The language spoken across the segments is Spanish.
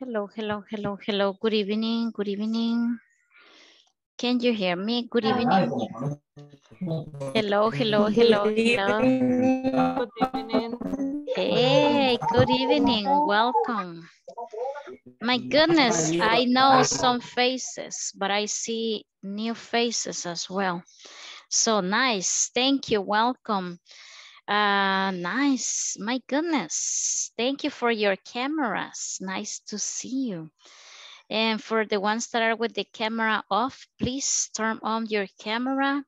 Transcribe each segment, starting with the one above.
Hello, hello, hello, hello. Good evening, good evening. Can you hear me? Good evening. Hello, hello, hello, hello. Hey, good evening. Welcome. My goodness, I know some faces, but I see new faces as well. So nice. Thank you. Welcome. Uh, nice, my goodness. Thank you for your cameras. Nice to see you. And for the ones that are with the camera off, please turn on your camera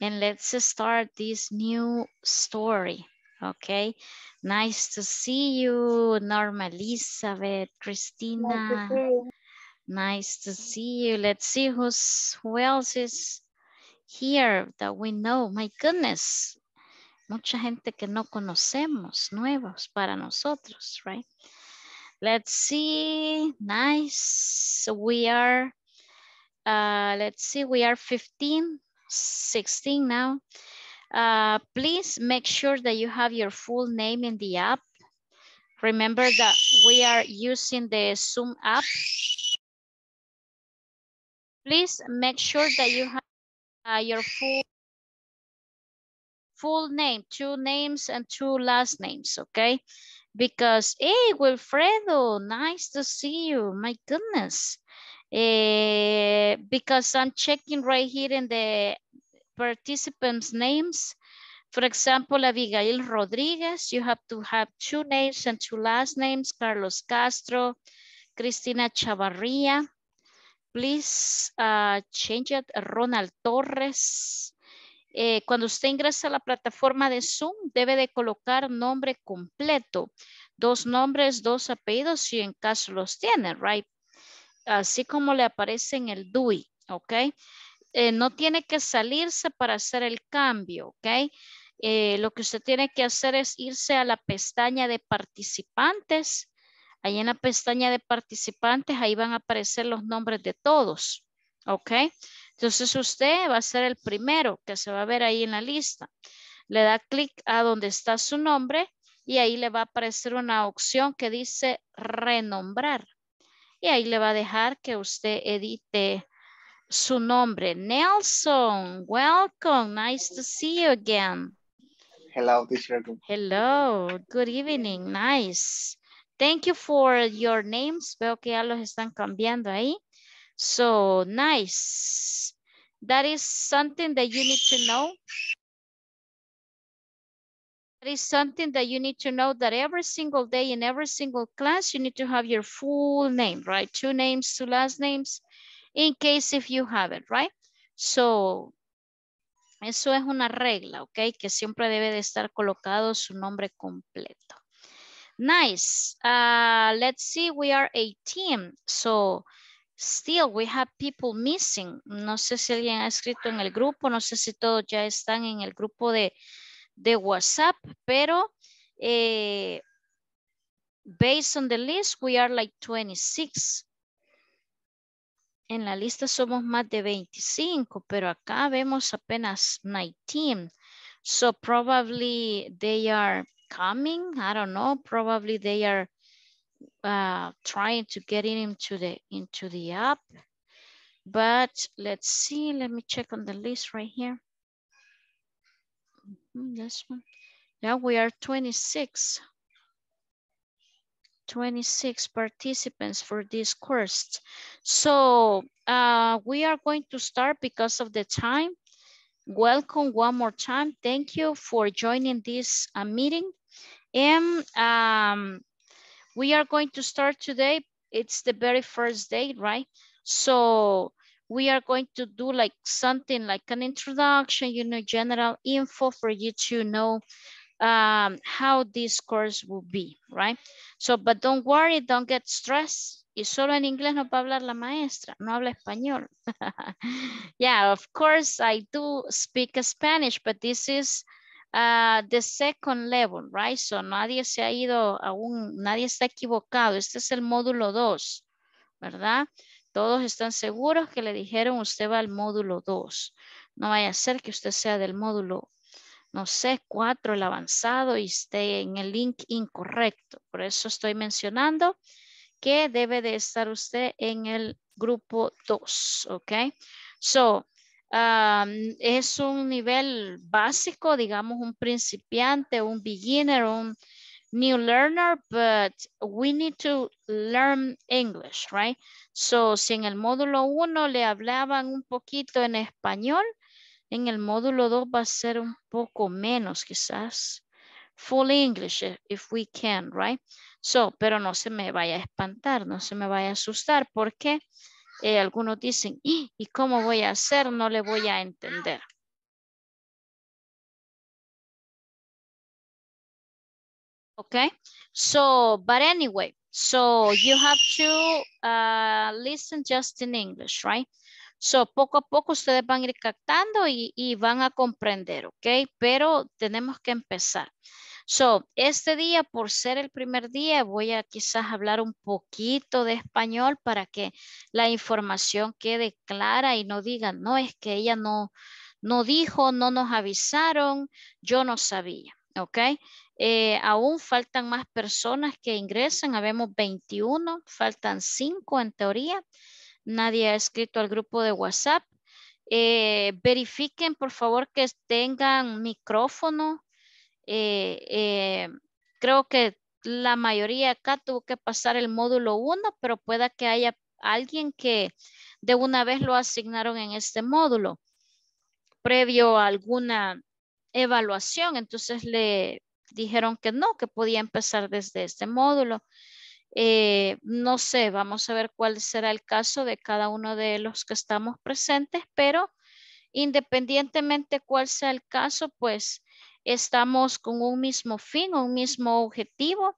and let's start this new story, okay? Nice to see you, Norma Elizabeth, Christina. Nice to, nice to see you. Let's see who's, who else is here that we know. My goodness, mucha gente que no conocemos, nuevos para nosotros, right? Let's see, nice, we are, uh, let's see, we are 15, 16 now. Uh, please make sure that you have your full name in the app. Remember that we are using the Zoom app. Please make sure that you have uh, your full full name, two names and two last names, okay? Because, hey, Wilfredo, nice to see you. My goodness. Uh, because I'm checking right here in the participants' names. For example, Abigail Rodriguez, you have to have two names and two last names, Carlos Castro, Cristina Chavarria. Please uh, change it, Ronald Torres. Eh, cuando usted ingresa a la plataforma de Zoom, debe de colocar nombre completo, dos nombres, dos apellidos, si en caso los tiene, right? Así como le aparece en el DUI, ¿ok? Eh, no tiene que salirse para hacer el cambio, ¿ok? Eh, lo que usted tiene que hacer es irse a la pestaña de participantes. Ahí en la pestaña de participantes, ahí van a aparecer los nombres de todos, ¿ok? Entonces usted va a ser el primero que se va a ver ahí en la lista. Le da clic a donde está su nombre y ahí le va a aparecer una opción que dice renombrar. Y ahí le va a dejar que usted edite su nombre. Nelson, welcome. Nice to see you again. Hello, Hello, good evening. Nice. Thank you for your names. Veo que ya los están cambiando ahí. So nice. That is something that you need to know. That is something that you need to know that every single day in every single class, you need to have your full name, right? Two names, two last names, in case if you have it, right? So, eso es una regla, okay? Que siempre debe de estar colocado su nombre completo. Nice. Uh, let's see, we are a team, So, Still, we have people missing. No sé si alguien ha escrito en el grupo, no sé si todos ya están en el grupo de, WhatsApp, pero eh, based on the list, we are like 26. En la lista somos más de 25, pero acá vemos apenas 19. So probably they are coming. I don't know. Probably they are Uh, trying to get him into the into the app. But let's see, let me check on the list right here. Mm-hmm, this one. Yeah, we are 26. 26 participants for this course. So uh, we are going to start because of the time. Welcome one more time. Thank you for joining this uh, meeting. And um, we are going to start today. It's the very first day, right? So we are going to do like something like an introduction, you know, general info for you to know um, how this course will be, right? So, but don't worry, don't get stressed. Y solo en inglés no va a hablar la maestra, no habla español. yeah, of course I do speak Spanish, but this is Ah, the second level, right? So nadie se ha ido aún, nadie está equivocado. Este es el módulo 2, ¿verdad? Todos están seguros que le dijeron usted va al módulo 2. No vaya a ser que usted sea del módulo, no sé, 4, el avanzado, y esté en el link incorrecto. Por eso estoy mencionando que debe de estar usted en el grupo 2, ¿ok? So, es un nivel básico, digamos, un principiante, un beginner, un new learner, but we need to learn English, right? So, si en el módulo 1 le hablaban un poquito en español, en el módulo 2 va a ser un poco menos quizás. Full English, eh, if we can, right? So, pero no se me vaya a espantar, no se me vaya a asustar. ¿Por qué? Eh, algunos dicen, ¿y cómo voy a hacer? No le voy a entender. Okay, so, but anyway, so you have to uh, listen just in English, right? So, poco a poco ustedes van a ir captando y, y van a comprender, ¿ok? Pero tenemos que empezar. So, este día, por ser el primer día, voy a quizás hablar un poquito de español para que la información quede clara y no digan, no, es que ella no, no dijo, no nos avisaron, yo no sabía, ¿ok? Eh, aún faltan más personas que ingresan, habemos 21, faltan 5 en teoría. Nadie ha escrito al grupo de WhatsApp. Eh, verifiquen, por favor, que tengan micrófono eh, eh, creo que la mayoría acá tuvo que pasar el módulo 1, pero pueda que haya alguien que de una vez lo asignaron en este módulo previo a alguna evaluación. Entonces le dijeron que no, que podía empezar desde este módulo. Eh, no sé, vamos a ver cuál será el caso de cada uno de los que estamos presentes, pero independientemente cuál sea el caso, pues estamos con un mismo fin, un mismo objetivo,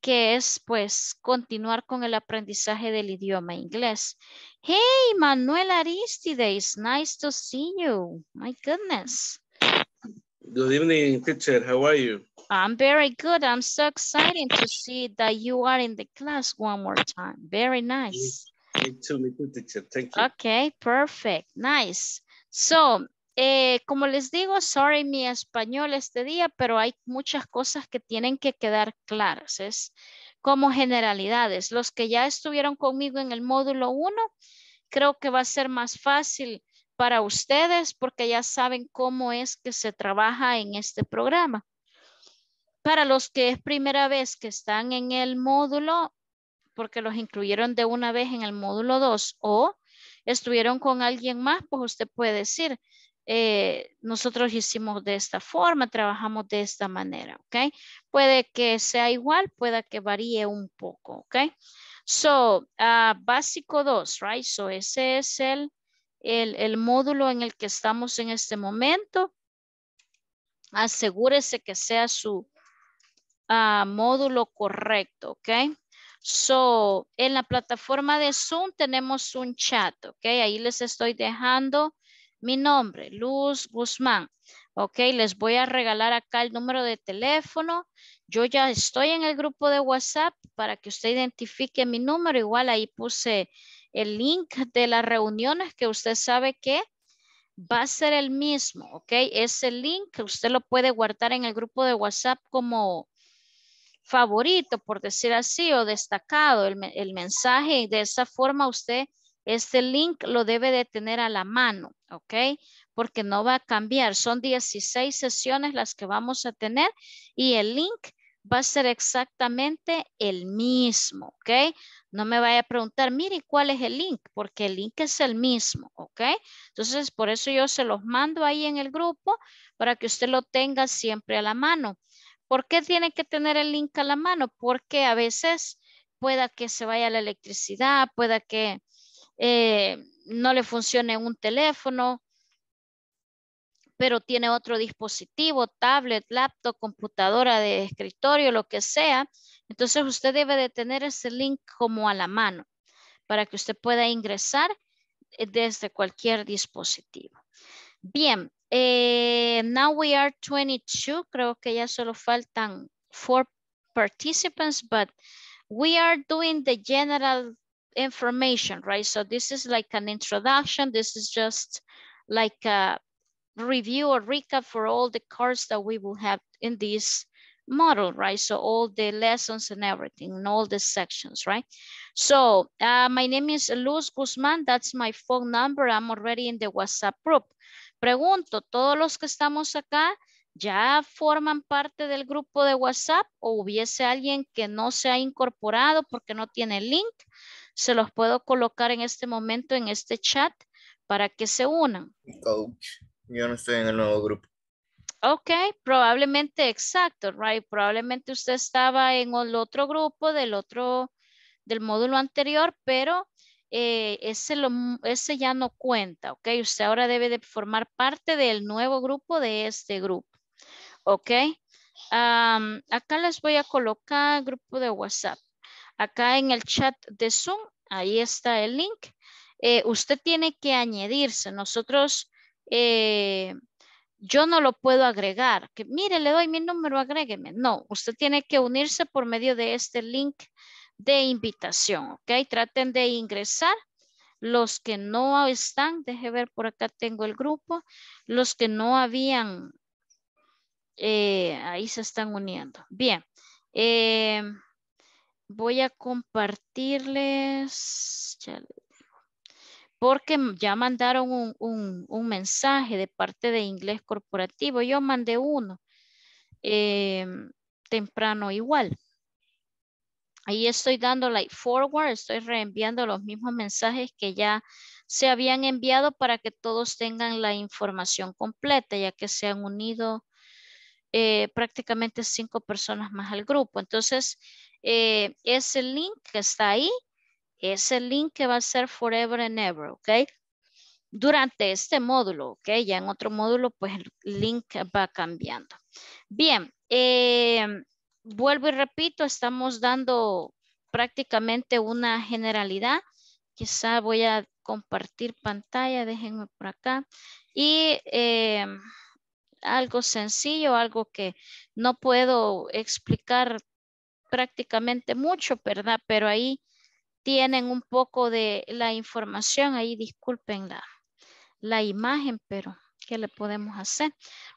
que es pues continuar con el aprendizaje del idioma inglés. Hey, Manuel Aristides, nice to see you. My goodness. Good evening, teacher. How are you? I'm very good. I'm so excited to see that you are in the class one more time. Very nice. Me too, me too, teacher. Thank you. Okay, perfect. Nice. So, eh, como les digo, sorry mi español este día, pero hay muchas cosas que tienen que quedar claras. Es como generalidades. Los que ya estuvieron conmigo en el módulo 1, creo que va a ser más fácil para ustedes porque ya saben cómo es que se trabaja en este programa. Para los que es primera vez que están en el módulo, porque los incluyeron de una vez en el módulo 2 o estuvieron con alguien más, pues usted puede decir, eh, nosotros hicimos de esta forma, trabajamos de esta manera, ¿ok? Puede que sea igual, puede que varíe un poco, ¿ok? So, ah, básico 2, right? So, ese es el, el, módulo en el que estamos en este momento. Asegúrese que sea su ah, módulo correcto, ¿ok? So, en la plataforma de Zoom tenemos un chat, ¿ok? Ahí les estoy dejando mi nombre, Luz Guzmán. Ok, les voy a regalar acá el número de teléfono. Yo ya estoy en el grupo de WhatsApp para que usted identifique mi número. Igual ahí puse el link de las reuniones que usted sabe que va a ser el mismo, ¿ok? Ese link usted lo puede guardar en el grupo de WhatsApp como favorito, por decir así, o destacado el, el mensaje. De esa forma usted este link lo debe de tener a la mano, ¿ok? Porque no va a cambiar. Son 16 sesiones las que vamos a tener y el link va a ser exactamente el mismo, ¿ok? No me vaya a preguntar, mire, ¿cuál es el link? Porque el link es el mismo, ¿ok? Entonces, por eso yo se los mando ahí en el grupo para que usted lo tenga siempre a la mano. ¿Por qué tiene que tener el link a la mano? Porque a veces pueda que se vaya la electricidad, pueda que eh, no le funcione un teléfono, pero tiene otro dispositivo, tablet, laptop, computadora de escritorio, lo que sea. Entonces usted debe de tener ese link como a la mano para que usted pueda ingresar eh, desde cualquier dispositivo. Bien, eh, now we are 22. Creo que ya solo faltan four participants, but we are doing the general information, right? So this is like an introduction. This is just like a review or recap for all the cards that we will have in this model, right? So all the lessons and everything and all the sections, right? So uh, my name is Luz Guzmán. That's my phone number. I'm already in the WhatsApp group. Pregunto, todos los que estamos acá, ¿ya forman parte del grupo de WhatsApp o hubiese alguien que no se ha incorporado porque no tiene link? Se los puedo colocar en este momento en este chat para que se unan. yo no estoy en el nuevo grupo. Ok, probablemente, exacto, right. Probablemente usted estaba en el otro grupo del otro, del módulo anterior, pero eh, ese, lo, ese ya no cuenta, ok. Usted ahora debe de formar parte del nuevo grupo de este grupo, ok. acá les voy a colocar grupo de WhatsApp. Acá en el chat de Zoom, ahí está el link. Eh, usted tiene que añadirse. Nosotros, eh, yo no lo puedo agregar. Que mire, le doy mi número, agrégueme. No, usted tiene que unirse por medio de este link de invitación. Ok, traten de ingresar. Los que no están, deje ver por acá tengo el grupo. Los que no habían, eh, ahí se están uniendo. Bien voy a compartirles, porque ya mandaron un, mensaje de parte de inglés corporativo. Yo mandé uno em, temprano igual. Ahí estoy dando like forward, estoy reenviando los mismos mensajes que ya se habían enviado para que todos tengan la información completa, ya que se han unido eh, prácticamente cinco personas más al grupo. Entonces, eh, ese link que está ahí, ese link que va a ser forever and ever, ¿ok? Durante este módulo, ¿ok? Ya en otro módulo, pues el link va cambiando. Bien, eh, vuelvo y repito, estamos dando prácticamente una generalidad. Quizá voy a compartir pantalla, déjenme por acá. Y... Eh, algo sencillo, algo que no puedo explicar prácticamente mucho, ¿verdad? Pero ahí tienen un poco de la información, ahí disculpen la, la imagen, pero ¿qué le podemos hacer?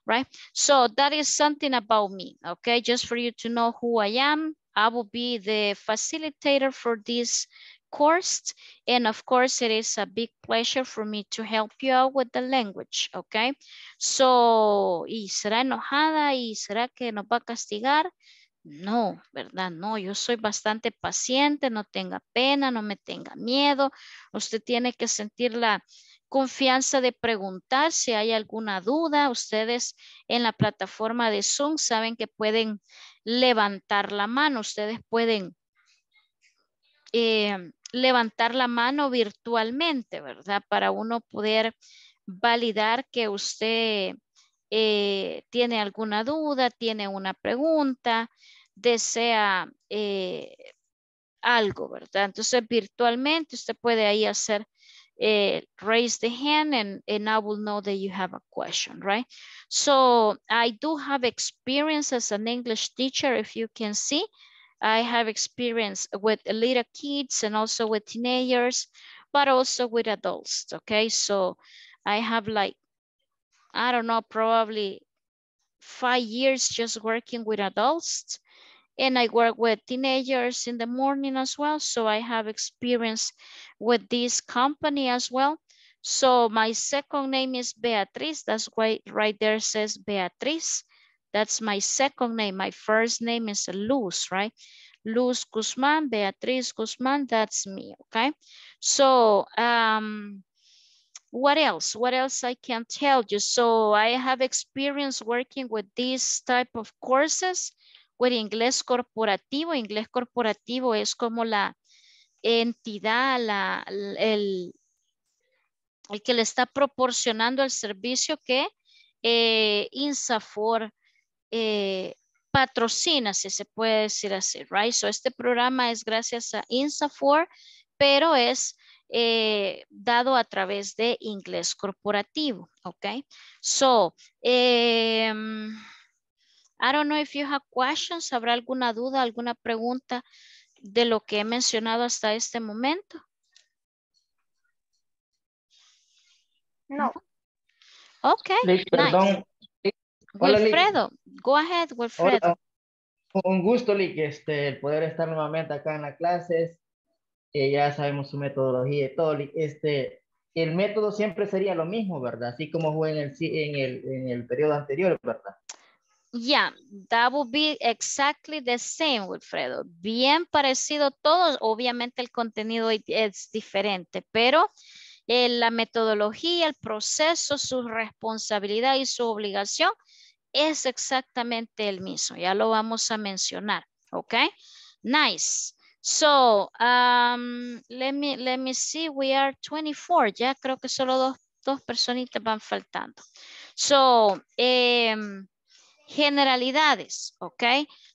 Right? So that is something about me, okay? Just for you to know who I am, I will be the facilitator for this course. And of course, it is a big pleasure for me to help you out with the language, okay? So, ¿y será enojada? ¿Y será que nos va a castigar? No, ¿verdad? No, yo soy bastante paciente, no tenga pena, no me tenga miedo. Usted tiene que sentir la confianza de preguntar si hay alguna duda. Ustedes en la plataforma de Zoom saben que pueden levantar la mano, ustedes pueden eh, levantar la mano virtualmente, ¿verdad? Para uno poder validar que usted eh, tiene alguna duda, tiene una pregunta, desea eh, algo, ¿verdad? Entonces, virtualmente usted puede ahí hacer eh, raise the hand and, and I will know that you have a question, right? So I do have experience as an English teacher, if you can see, I have experience with little kids and also with teenagers, but also with adults, okay? So I have like, I don't know, probably five years just working with adults and I work with teenagers in the morning as well. So I have experience with this company as well. So my second name is Beatriz. That's why right there says Beatriz. That's my second name. My first name is Luz, right? Luz Guzman, Beatriz Guzman, that's me, okay? So um, what else? What else I can tell you? So I have experience working with these type of courses with inglés corporativo. Inglés corporativo es como la entidad, la, el, el que le está proporcionando el servicio que eh, Insafor Eh, patrocina, si se puede decir así, right? So este programa es gracias a INSAFOR, pero es eh, dado a través de inglés corporativo, ok So, em, I don't know if you have questions, ¿habrá alguna duda, alguna pregunta de lo que he mencionado hasta este momento? No. Ok. Wilfredo, go ahead, Wilfredo. Un gusto, Lick, este, el poder estar nuevamente acá en las clases. Eh, ya sabemos su metodología y todo. Este, el método siempre sería lo mismo, ¿verdad? Así como fue en el, en el, en el periodo anterior, ¿verdad? Yeah, that would be exactly the same, Wilfredo. Bien parecido todos. Obviamente el contenido es diferente, pero eh, la metodología, el proceso, su responsabilidad y su obligación es exactamente el mismo. Ya lo vamos a mencionar. ¿Ok? Nice. So, um, let, me, let me see. We are 24. Ya creo que solo dos, dos personitas van faltando. So, em, generalidades, ¿ok?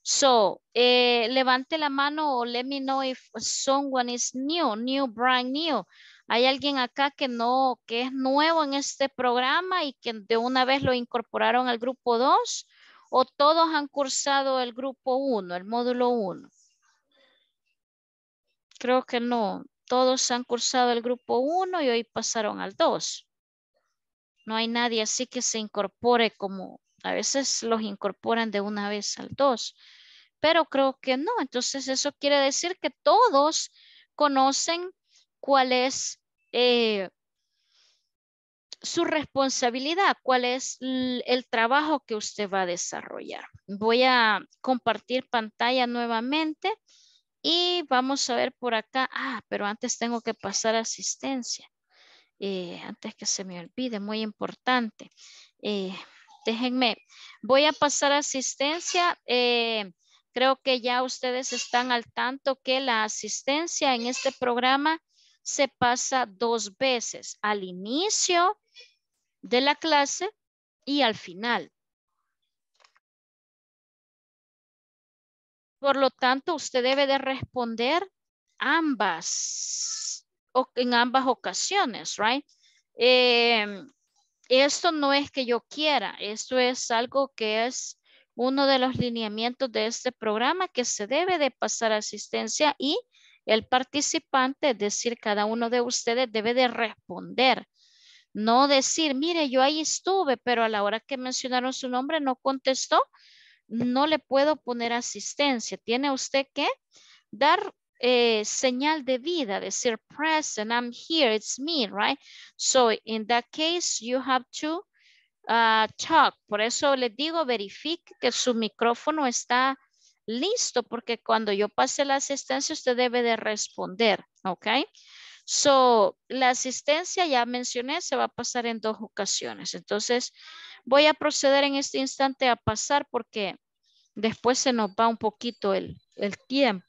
So, eh, levante la mano o let me know if someone is new, new, brand new hay alguien acá que no, que es nuevo en este programa y que de una vez lo incorporaron al grupo 2 o todos han cursado el grupo 1, el módulo 1. Creo que no, todos han cursado el grupo 1 y hoy pasaron al 2. No hay nadie así que se incorpore como a veces los incorporan de una vez al 2, pero creo que no. Entonces eso quiere decir que todos conocen cuál es eh, su responsabilidad, cuál es el trabajo que usted va a desarrollar. Voy a compartir pantalla nuevamente y vamos a ver por acá. Ah, pero antes tengo que pasar asistencia. Eh, antes que se me olvide, muy importante. Eh, déjenme, voy a pasar asistencia. creo que ya ustedes están al tanto que la asistencia en este programa se pasa dos veces, al inicio de la clase y al final. Por lo tanto, usted debe de responder ambas, o en ambas ocasiones, right? Em, esto no es que yo quiera, esto es algo que es uno de los lineamientos de este programa que se debe de pasar asistencia y el participante, es decir, cada uno de ustedes debe de responder. No decir, mire, yo ahí estuve, pero a la hora que mencionaron su nombre no contestó, no le puedo poner asistencia. Tiene usted que dar eh, señal de vida, decir present, I'm here, it's me, right? So in that case, you have to uh, talk. Por eso le digo, verifique que su micrófono está listo, porque cuando yo pase la asistencia, usted debe de responder, ¿ok? So, la asistencia, ya mencioné, se va a pasar en dos ocasiones. Entonces, voy a proceder en este instante a pasar porque después se nos va un poquito el, el tiempo.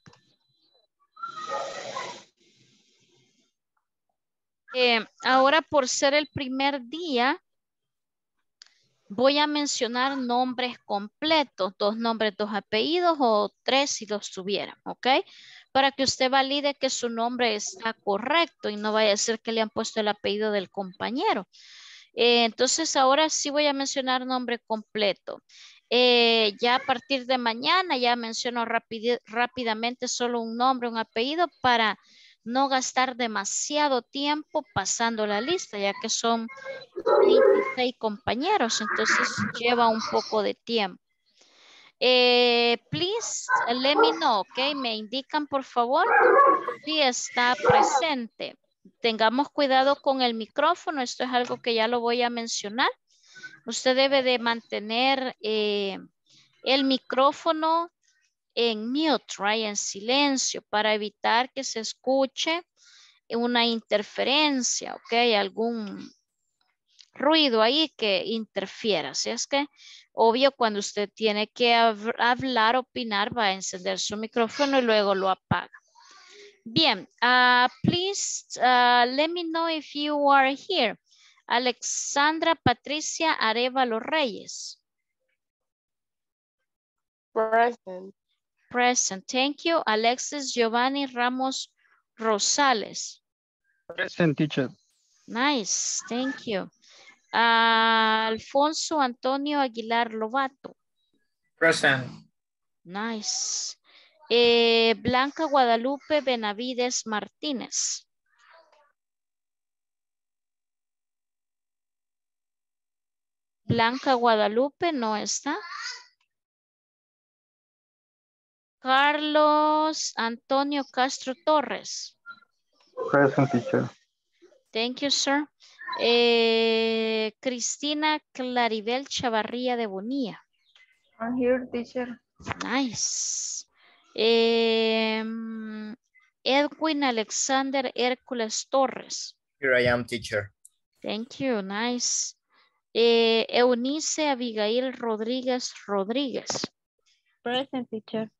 Eh, ahora, por ser el primer día, voy a mencionar nombres completos, dos nombres, dos apellidos o tres si los tuvieran, ¿ok? Para que usted valide que su nombre está correcto y no vaya a ser que le han puesto el apellido del compañero. Eh, entonces ahora sí voy a mencionar nombre completo. Eh, ya a partir de mañana ya menciono rápidamente solo un nombre, un apellido para no gastar demasiado tiempo pasando la lista, ya que son 26 compañeros, entonces lleva un poco de tiempo. Eh, please, let me know, ok, me indican por favor si está presente. Tengamos cuidado con el micrófono, esto es algo que ya lo voy a mencionar. Usted debe de mantener eh, el micrófono en mute, right? En silencio para evitar que se escuche una interferencia, ¿ok? Algún ruido ahí que interfiera. Así es que, obvio, cuando usted tiene que hablar, opinar, va a encender su micrófono y luego lo apaga. Bien, uh, please ah, let me know if you are here. Alexandra Patricia los Reyes. Present. Present. Thank you. Alexis Giovanni Ramos Rosales. Present teacher. Nice. Thank you. Ah, Alfonso Antonio Aguilar Lobato. Present. Nice. Eh, Blanca Guadalupe Benavides Martínez. Blanca Guadalupe no está. Carlos Antonio Castro Torres. Present teacher. Thank you, sir. Eh, Cristina Claribel Chavarría de Bonilla. I'm here, teacher. Nice. Em, Edwin Alexander Hércules Torres. Here I am, teacher. Thank you, nice. Eh, Eunice Abigail Rodríguez Rodríguez. Present, teacher.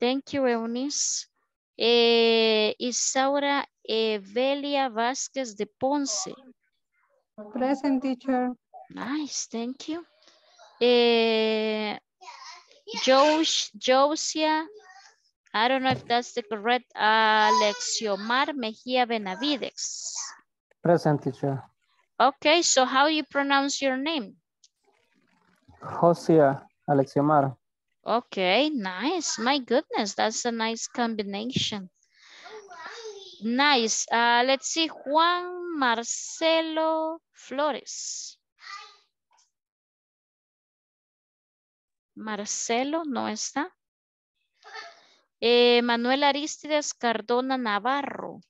Thank you, Eunice. Eh, Isaura Evelia Vasquez de Ponce. Present teacher. Nice, thank you. Eh, Jos Josia, I don't know if that's the correct, Alexiomar Mejia Benavides. Present teacher. Okay, so how you pronounce your name? Josia Alexiomar. Okay, nice. My goodness, that's a nice combination. Nice. Uh, let's see, Juan Marcelo Flores. Marcelo no está. Eh, Manuel Aristides Cardona Navarro.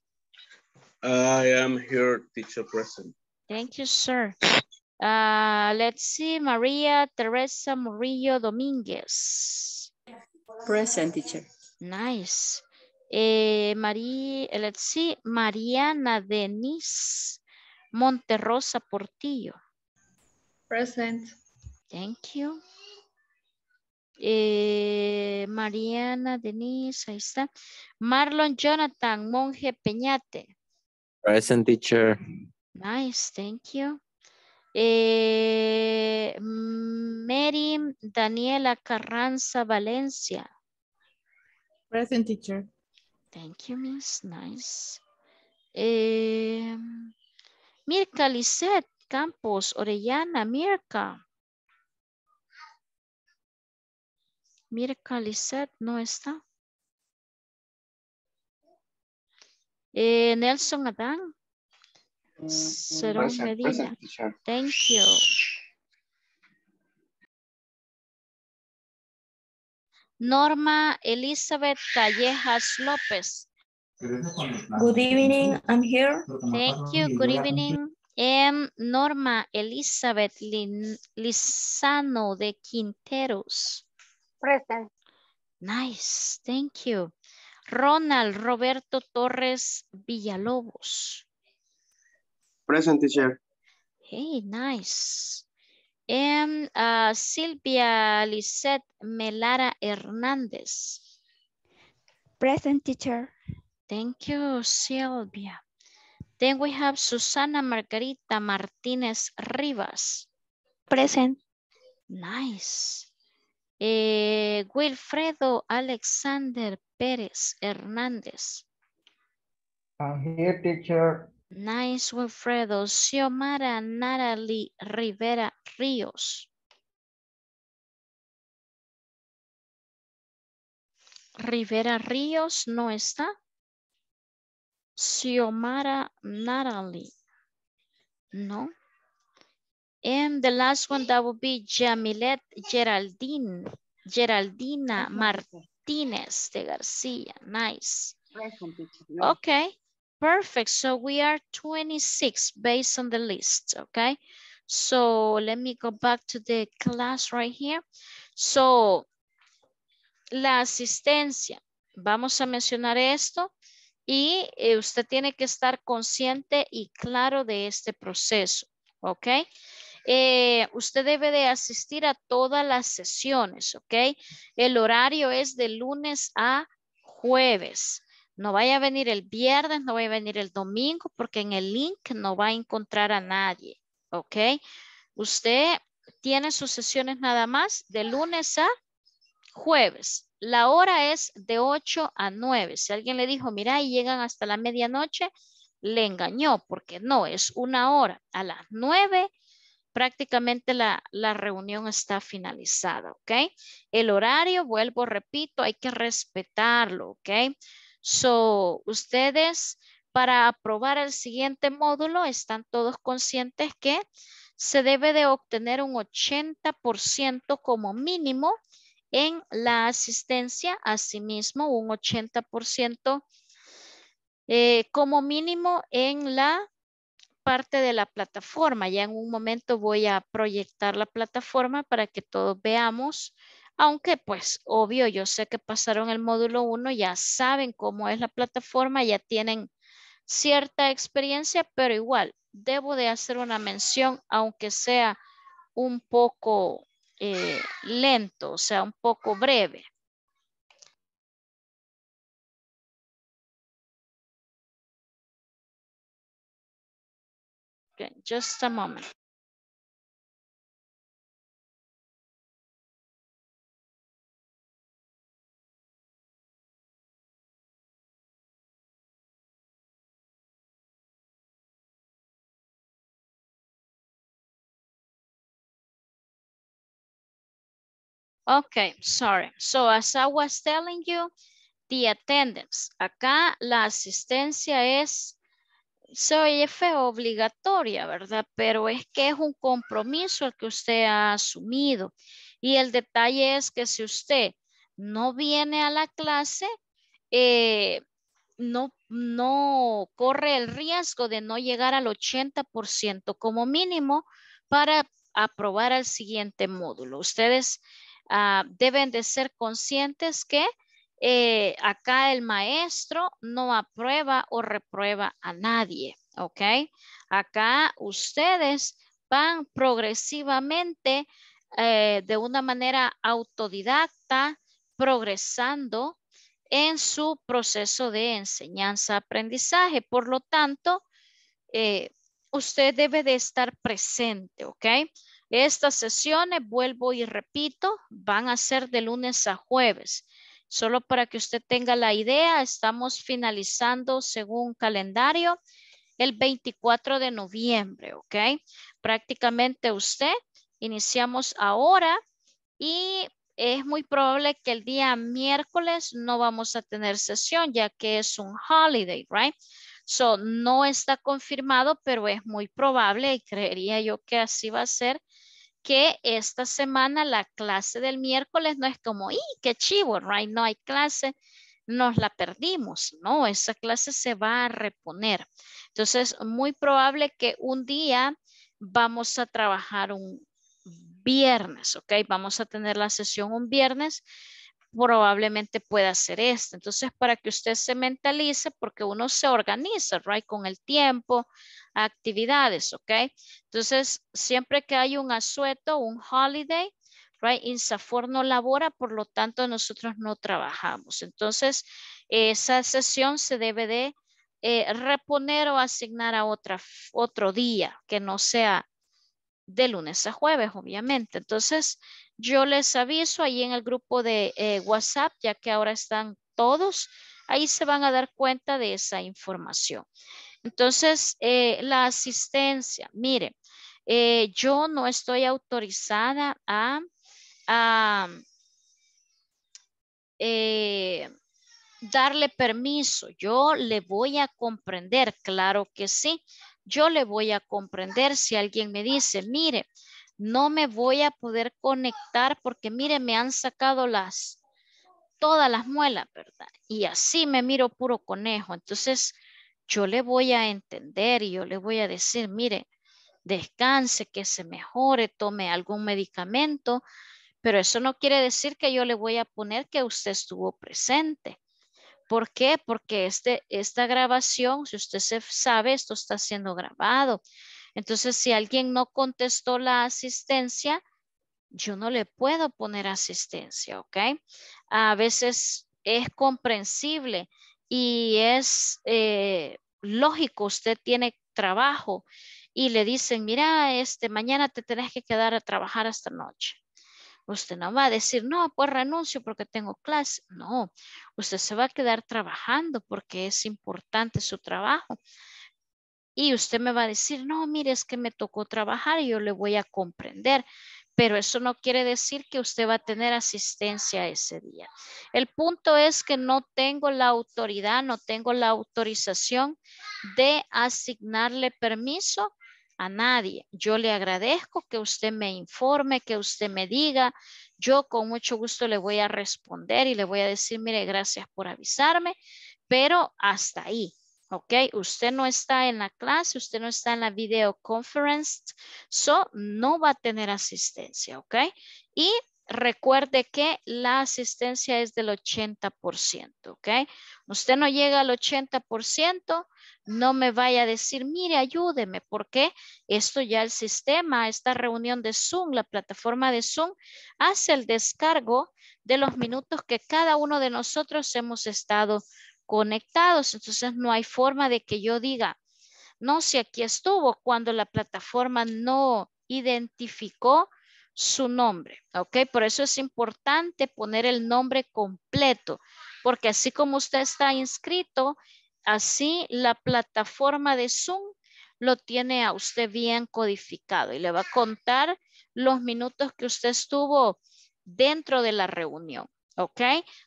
I am here, teacher present. Thank you, sir. Uh, let's see, María Teresa Murillo Domínguez. Present teacher. Nice. Eh, María, eh, let's see, Mariana Denise Monterrosa Portillo. Present. Thank you. Eh, Mariana Denise, ahí está. Marlon Jonathan Monje Peñate. Present teacher. Nice, thank you. Eh, Mary Daniela Carranza Valencia. Present teacher. Thank you, Miss. Nice. Eh, Mirka Lisette Campos Orellana. Mirka. Mirka Lisette no está. Eh, Nelson Adán. Serón Medina. Thank you. Norma Elizabeth Callejas López. Good evening, I'm here. Thank you, good evening. Norma Elizabeth Lizano de Quinteros. Present. Nice, thank you. Ronald Roberto Torres Villalobos. Present teacher. Hey, nice. Em, And ah, Silvia Lisette Melara Hernández. Present teacher. Thank you, Silvia. Then we have Susana Margarita Martinez Rivas. Present. Nice. Eh, Wilfredo Alexander Pérez Hernández. I'm here, teacher. Nice Wilfredo, Xiomara, Natalie, Rivera, Ríos. Rivera Ríos no está. Xiomara Natalie. No. And the last one that will be Jamilet Geraldine, Geraldina Martínez de García. Nice. Okay. Perfect. So we are 26 based on the list, okay? So let me go back to the class right here. So, la asistencia. Vamos a mencionar esto y eh, usted tiene que estar consciente y claro de este proceso, ¿ok? Eh, usted debe de asistir a todas las sesiones, ¿ok? El horario es de lunes a jueves. No vaya a venir el viernes, no vaya a venir el domingo, porque en el link no va a encontrar a nadie, ¿ok? Usted tiene sus sesiones nada más de lunes a jueves. La hora es de 8 a 9. Si alguien le dijo, mira, y llegan hasta la medianoche, le engañó, porque no, es una hora. A las 9 prácticamente la, la, reunión está finalizada, ¿ok? El horario, vuelvo, repito, hay que respetarlo, ¿ok? So, ustedes para aprobar el siguiente módulo están todos conscientes que se debe de obtener un 80% como mínimo en la asistencia, asimismo un 80% eh, como mínimo en la parte de la plataforma. Ya en un momento voy a proyectar la plataforma para que todos veamos aunque pues obvio, yo sé que pasaron el módulo 1, ya saben cómo es la plataforma, ya tienen cierta experiencia, pero igual debo de hacer una mención, aunque sea un poco eh, lento, o sea, un poco breve. just a moment. Ok, sorry. So as I was telling you, the attendance. Acá la asistencia es soy obligatoria, ¿verdad? Pero es que es un compromiso el que usted ha asumido. Y el detalle es que si usted no viene a la clase, eh, no, no corre el riesgo de no llegar al 80% como mínimo para aprobar al siguiente módulo. Ustedes Ah, deben de ser conscientes que eh, acá el maestro no aprueba o reprueba a nadie, ¿ok? Acá ustedes van progresivamente eh, de una manera autodidacta, progresando en su proceso de enseñanza-aprendizaje. Por lo tanto, eh, usted debe de estar presente, ¿ok? Estas sesiones, vuelvo y repito, van a ser de lunes a jueves. Solo para que usted tenga la idea, estamos finalizando según calendario el 24 de noviembre, ¿ok? Prácticamente usted, iniciamos ahora y es muy probable que el día miércoles no vamos a tener sesión ya que es un holiday, right? So, no está confirmado, pero es muy probable y creería yo que así va a ser que esta semana la clase del miércoles no es como, ¡y qué chivo! No hay clase, nos la perdimos, ¿no? Esa clase se va a reponer. Entonces, muy probable que un día vamos a trabajar un viernes, ¿ok? Vamos a tener la sesión un viernes probablemente pueda ser esto. Entonces, para que usted se mentalice, porque uno se organiza, right, con el tiempo, actividades, ok. Entonces, siempre que hay un asueto, un holiday, right, Insafor no labora, por lo tanto, nosotros no trabajamos. Entonces, esa sesión se debe de eh, reponer o asignar a otra, otro día que no sea de lunes a jueves, obviamente. Entonces, yo les aviso ahí en el grupo de eh, WhatsApp, ya que ahora están todos, ahí se van a dar cuenta de esa información. Entonces, eh, la asistencia, mire, eh, yo no estoy autorizada a, darle permiso. Yo le voy a comprender, claro que sí, yo le voy a comprender si alguien me dice, mire, no me voy a poder conectar porque mire, me han sacado las, todas las muelas, ¿verdad? Y así me miro puro conejo. Entonces, yo le voy a entender y yo le voy a decir, mire, descanse, que se mejore, tome algún medicamento, pero eso no quiere decir que yo le voy a poner que usted estuvo presente. ¿Por qué? Porque este, esta grabación, si usted sabe, esto está siendo grabado. Entonces, si alguien no contestó la asistencia, yo no le puedo poner asistencia, ¿ok? A veces es comprensible y es eh, lógico, usted tiene trabajo y le dicen, mira, este, mañana te tenés que quedar a trabajar hasta noche. Usted no va a decir, no, pues renuncio porque tengo clase. No, usted se va a quedar trabajando porque es importante su trabajo. Y usted me va a decir, no, mire, es que me tocó trabajar y yo le voy a comprender. Pero eso no quiere decir que usted va a tener asistencia ese día. El punto es que no tengo la autoridad, no tengo la autorización de asignarle permiso a nadie. Yo le agradezco que usted me informe, que usted me diga. Yo con mucho gusto le voy a responder y le voy a decir, mire, gracias por avisarme, pero hasta ahí. ¿ok? Usted no está en la clase, usted no está en la videoconference, so no va a tener asistencia, ¿ok? Y recuerde que la asistencia es del 80%, ¿ok? Usted no llega al 80%, no me vaya a decir, mire, ayúdeme, porque esto ya el sistema, esta reunión de Zoom, la plataforma de Zoom, hace el descargo de los minutos que cada uno de nosotros hemos estado conectados. Entonces, no hay forma de que yo diga, no, si aquí estuvo, cuando la plataforma no identificó su nombre, ¿ok? Por eso es importante poner el nombre completo, porque así como usted está inscrito, así la plataforma de Zoom lo tiene a usted bien codificado y le va a contar los minutos que usted estuvo dentro de la reunión, ¿ok?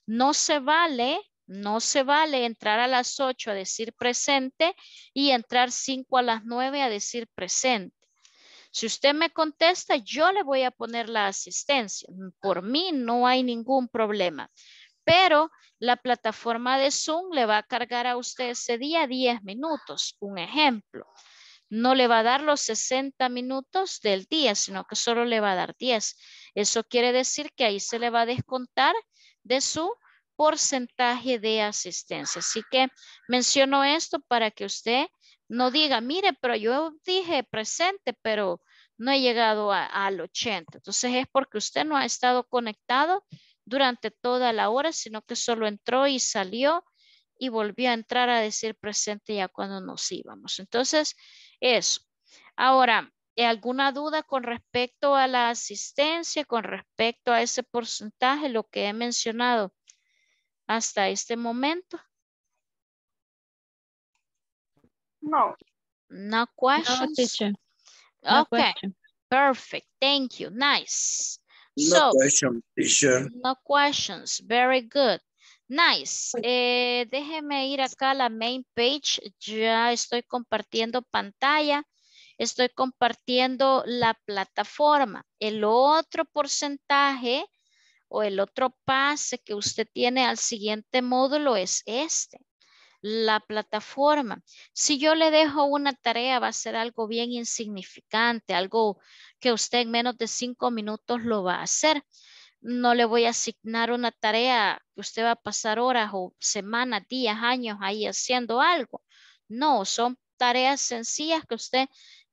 No se vale, no se vale entrar a las 8 a decir presente y entrar 5 a las 9 a decir presente. Si usted me contesta, yo le voy a poner la asistencia. Por mí no hay ningún problema. Pero la plataforma de Zoom le va a cargar a usted ese día 10 minutos, un ejemplo. No le va a dar los 60 minutos del día, sino que solo le va a dar 10. Eso quiere decir que ahí se le va a descontar de su porcentaje de asistencia. Así que menciono esto para que usted no diga, mire, pero yo dije presente, pero no he llegado al 80. Entonces es porque usted no ha estado conectado durante toda la hora, sino que solo entró y salió y volvió a entrar a decir presente ya cuando nos íbamos. Entonces, eso. Ahora, eh, ¿alguna duda con respecto a la asistencia, con respecto a ese porcentaje, lo que he mencionado hasta este momento? No. No questions? No, okay, perfect. Thank you. Nice. No so, teacher. No questions. Very good. Nice. Pues- eh, déjeme ir acá a la main page. Ya estoy compartiendo pantalla. Estoy compartiendo la plataforma. El otro porcentaje o el otro pase que usted tiene al siguiente módulo es este la plataforma. Si yo le dejo una tarea, va a ser algo bien insignificante, algo que usted en menos de cinco minutos lo va a hacer. No le voy a asignar una tarea que usted va a pasar horas o semanas, días, años ahí haciendo algo. No, son tareas sencillas que usted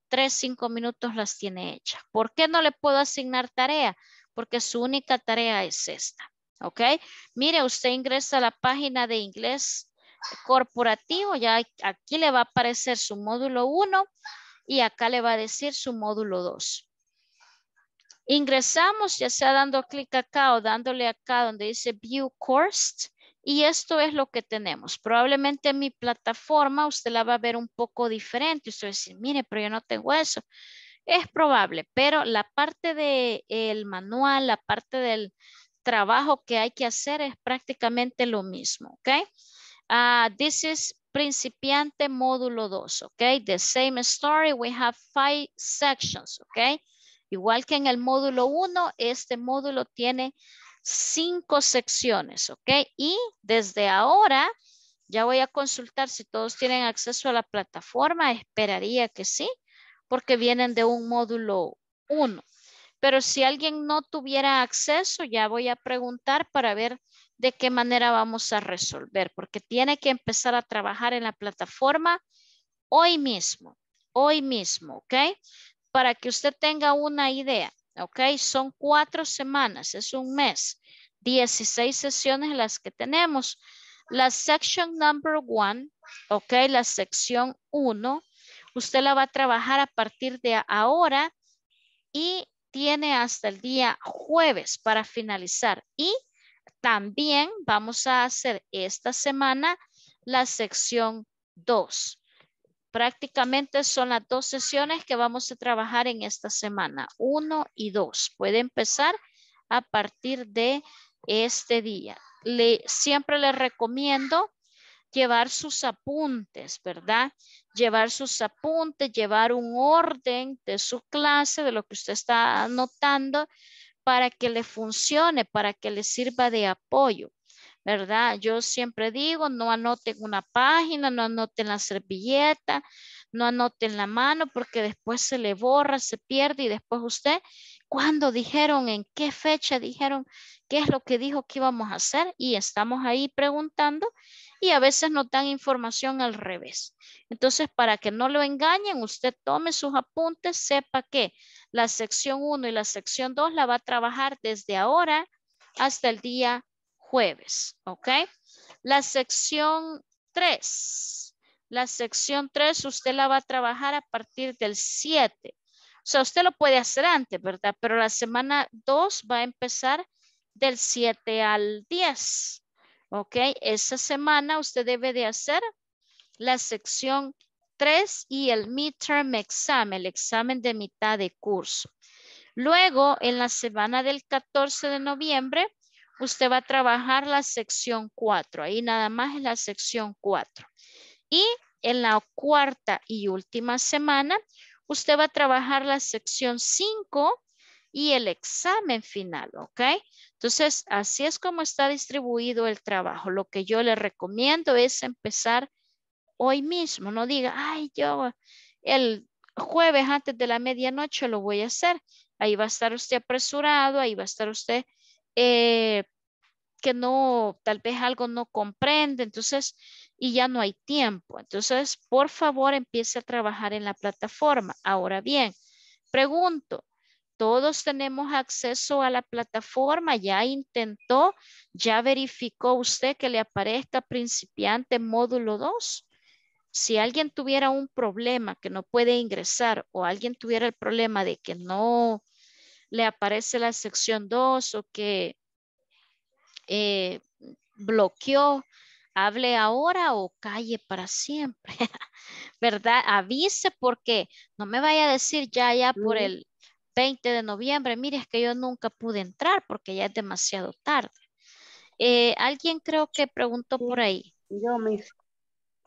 tres, cinco minutos las tiene hechas. ¿Por qué no le puedo asignar tarea? Porque su única tarea es esta. ¿Ok? Mire, usted ingresa a la página de inglés corporativo, ya aquí le va a aparecer su módulo 1 y acá le va a decir su módulo 2. Ingresamos, ya sea dando clic acá o dándole acá donde dice View Course, y esto es lo que tenemos. Probablemente mi plataforma usted la va a ver un poco diferente. Usted va decir, mire, pero yo no tengo eso. Es probable, pero la parte del de manual, la parte del trabajo que hay que hacer es prácticamente lo mismo, ¿ok? Ah, this is principiante módulo 2, okay? The same story, we have five sections, okay? Igual que en el módulo 1, este módulo tiene cinco secciones, ok? Y desde ahora, ya voy a consultar si todos tienen acceso a la plataforma, esperaría que sí, porque vienen de un módulo 1. Pero si alguien no tuviera acceso, ya voy a preguntar para ver de qué manera vamos a resolver, porque tiene que empezar a trabajar en la plataforma hoy mismo, hoy mismo, ¿ok? Para que usted tenga una idea, ¿ok? Son cuatro semanas, es un mes, 16 sesiones las que tenemos. La section number one, ¿ok? La sección uno, usted la va a trabajar a partir de ahora y tiene hasta el día jueves para finalizar. Y también vamos a hacer esta semana la sección 2. Prácticamente son las dos sesiones que vamos a trabajar en esta semana, 1 y 2. Puede empezar a partir de este día. siempre les recomiendo llevar sus apuntes, ¿verdad? Llevar sus apuntes, llevar un orden de su clase, de lo que usted está anotando para que le funcione, para que le sirva de apoyo. ¿Verdad? Yo siempre digo, no anoten una página, no anoten la servilleta, no anoten la mano porque después se le borra, se pierde y después usted, cuando dijeron? ¿En qué fecha dijeron? ¿Qué es lo que dijo que íbamos a hacer? Y estamos ahí preguntando y a veces nos dan información al revés. Entonces, para que no lo engañen, usted tome sus apuntes, sepa que la sección 1 y la sección 2 la va a trabajar desde ahora hasta el día jueves, ¿ok? La sección 3, la sección 3 usted la va a trabajar a partir del 7. O sea, usted lo puede hacer antes, ¿verdad? Pero la semana 2 va a empezar del 7 al 10, ¿ok? Esa semana usted debe de hacer la sección y el midterm examen, el examen de mitad de curso. Luego, en la semana del 14 de noviembre, usted va a trabajar la sección 4. Ahí nada más es la sección 4. Y en la cuarta y última semana, usted va a trabajar la sección 5 y el examen final, ¿ok? Entonces, así es como está distribuido el trabajo. Lo que yo le recomiendo es empezar hoy mismo, no diga, ay, yo el jueves antes de la medianoche lo voy a hacer. Ahí va a estar usted apresurado, ahí va a estar usted eh, que no, tal vez algo no comprende, entonces, y ya no hay tiempo. Entonces, por favor, empiece a trabajar en la plataforma. Ahora bien, pregunto, todos tenemos acceso a la plataforma, ya intentó, ya verificó usted que le aparezca principiante módulo 2 si alguien tuviera un problema que no puede ingresar o alguien tuviera el problema de que no le aparece la sección 2 o que eh, bloqueó, hable ahora o calle para siempre, ¿verdad? Avise porque no me vaya a decir ya, ya por el 20 de noviembre, mire, es que yo nunca pude entrar porque ya es demasiado tarde. Eh, alguien creo que preguntó por ahí. Yo, mismo.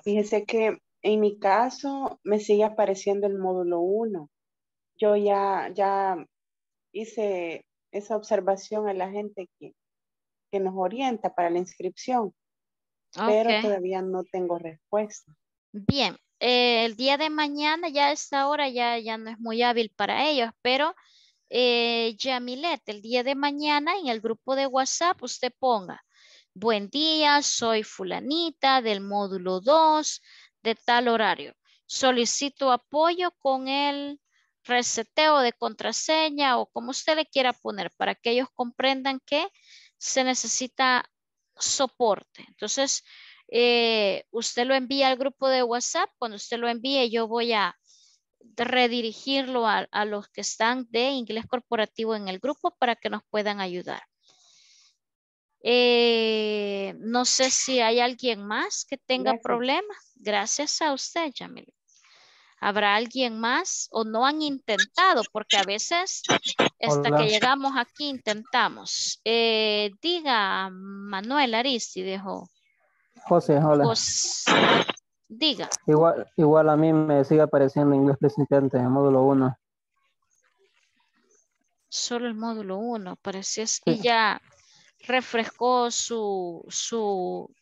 Fíjese que en mi caso me sigue apareciendo el módulo 1. Yo ya, ya hice esa observación a la gente que, que nos orienta para la inscripción, pero todavía no tengo respuesta. Bien, eh, el día de mañana ya a esta hora ya, ya no es muy hábil para ellos, pero eh, Yamilet, el día de mañana en el grupo de WhatsApp usted ponga Buen día, soy fulanita del módulo 2 de tal horario. Solicito apoyo con el reseteo de contraseña o como usted le quiera poner para que ellos comprendan que se necesita soporte. Entonces, eh, usted lo envía al grupo de WhatsApp. Cuando usted lo envíe, yo voy a redirigirlo a, los que están de inglés corporativo en el grupo para que nos puedan ayudar. Eh, no sé si hay alguien más que tenga problemas. Gracias a usted, Jamil. ¿Habrá alguien más o no han intentado? Porque a veces, hasta que llegamos aquí, intentamos. Eh, diga, Manuel Aristi, dejó. José, hola. diga. Igual, igual a mí me sigue apareciendo inglés presidente en módulo 1. Solo el módulo 1, aparece Y ya, refrescó su, su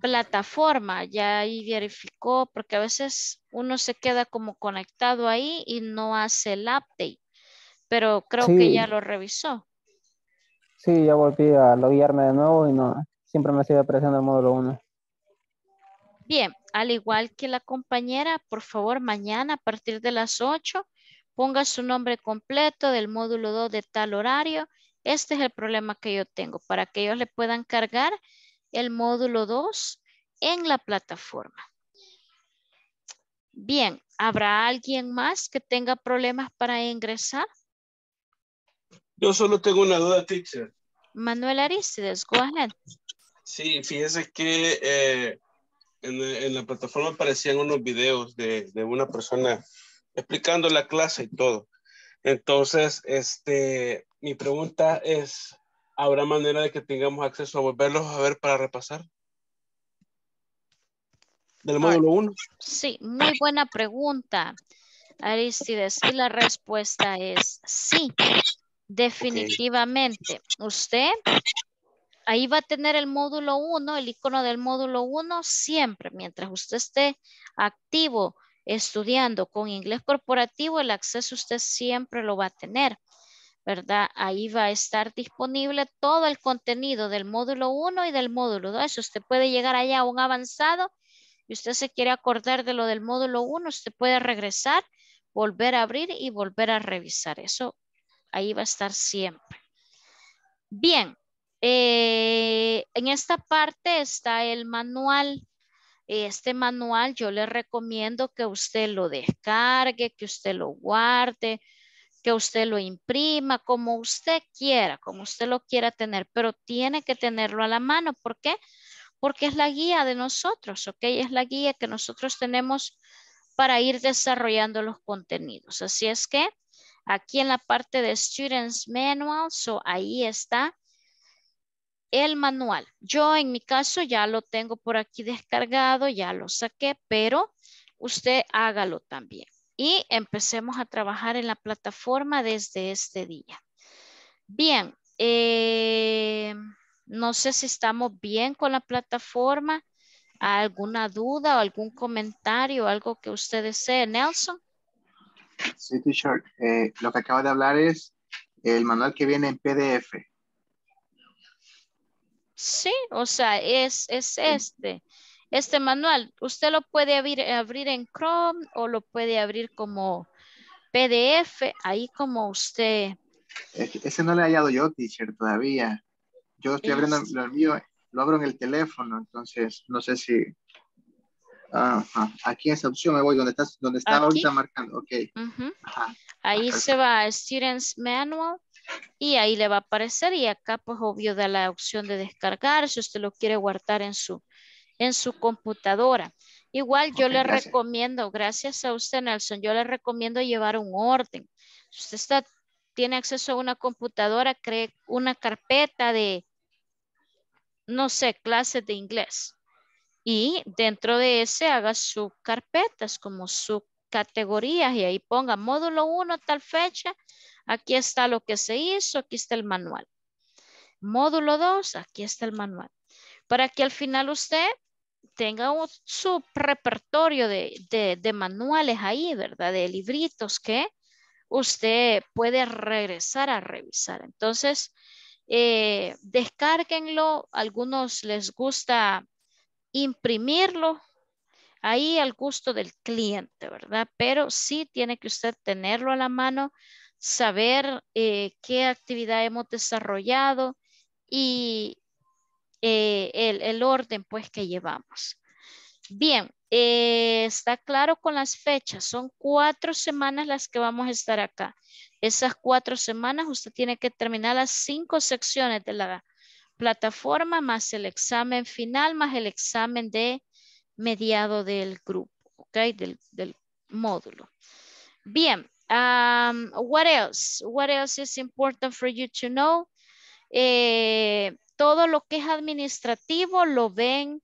plataforma, ya ahí verificó, porque a veces uno se queda como conectado ahí y no hace el update, pero creo que ya lo revisó. Sí, ya volví a loguearme de nuevo y no, siempre me sigue apareciendo el módulo 1. Bien, al igual que la compañera, por favor, mañana a partir de las 8, ponga su nombre completo del módulo 2 de tal horario este es el problema que yo tengo para que ellos le puedan cargar el módulo 2 en la plataforma. Bien, ¿habrá alguien más que tenga problemas para ingresar? Yo solo tengo una duda, teacher. Manuel Aristides, go ahead. Sí, fíjese que eh, en, la plataforma aparecían unos videos de una persona explicando la clase y todo. Entonces, este, mi pregunta es, ¿habrá manera de que tengamos acceso a volverlos a ver para repasar? Del módulo 1. Sí, muy buena pregunta, Aristides. Y la respuesta es sí, definitivamente. Usted ahí va a tener el módulo 1, el icono del módulo 1 siempre, mientras usted esté activo estudiando con inglés corporativo, el acceso usted siempre lo va a tener, ¿verdad? Ahí va a estar disponible todo el contenido del módulo 1 y del módulo 2. Usted puede llegar allá a un avanzado y usted se quiere acordar de lo del módulo 1, usted puede regresar, volver a abrir y volver a revisar. Eso ahí va a estar siempre. Bien, eh, en esta parte está el manual este manual yo le recomiendo que usted lo descargue, que usted lo guarde, que usted lo imprima, como usted quiera, como usted lo quiera tener, pero tiene que tenerlo a la mano. ¿Por qué? Porque es la guía de nosotros, ¿ok? Es la guía que nosotros tenemos para ir desarrollando los contenidos. Así es que aquí en la parte de Students Manual, so ahí está el manual. Yo en mi caso ya lo tengo por aquí descargado, ya lo saqué, pero usted hágalo también. Y empecemos a trabajar en la plataforma desde este día. Bien, eh, no sé si estamos bien con la plataforma. ¿Alguna duda o algún comentario, o algo que usted desee, Nelson? Sí, teacher. Eh, lo que acabo de hablar es el manual que viene en PDF. Sí, o sea, es, es este. Este manual, usted lo puede abrir, abrir en Chrome o lo puede abrir como PDF, ahí como usted. Ese no le he hallado yo, teacher, todavía. Yo estoy abriendo lo mío, lo abro en el teléfono, entonces no sé si... Aquí en esa opción me voy, donde está, donde está ahorita marcando, Okay. Ahí se va, a Students Manual y ahí le va a aparecer y acá pues obvio da la opción de descargar si usted lo quiere guardar en su, en computadora. Igual yo le recomiendo, gracias a usted Nelson, yo le recomiendo llevar un orden. usted tiene acceso a una computadora, cree una carpeta de, no sé, clases de inglés. Y dentro de ese haga sus carpetas como sus categorías y ahí ponga módulo 1 tal fecha, Aquí está lo que se hizo, aquí está el manual. Módulo 2, aquí está el manual. Para que al final usted tenga su repertorio de, manuales ahí, ¿verdad? De libritos que usted puede regresar a revisar. Entonces, eh, descárguenlo. Algunos les gusta imprimirlo ahí al gusto del cliente, ¿verdad? Pero sí tiene que usted tenerlo a la mano saber eh, qué actividad hemos desarrollado y eh, el, orden pues que llevamos. Bien, eh, está claro con las fechas, son cuatro semanas las que vamos a estar acá. Esas cuatro semanas usted tiene que terminar las cinco secciones de la plataforma más el examen final más el examen de mediado del grupo, del módulo. Bien, Um, what else? What else is important for you to know? Eh, todo lo que es administrativo lo ven,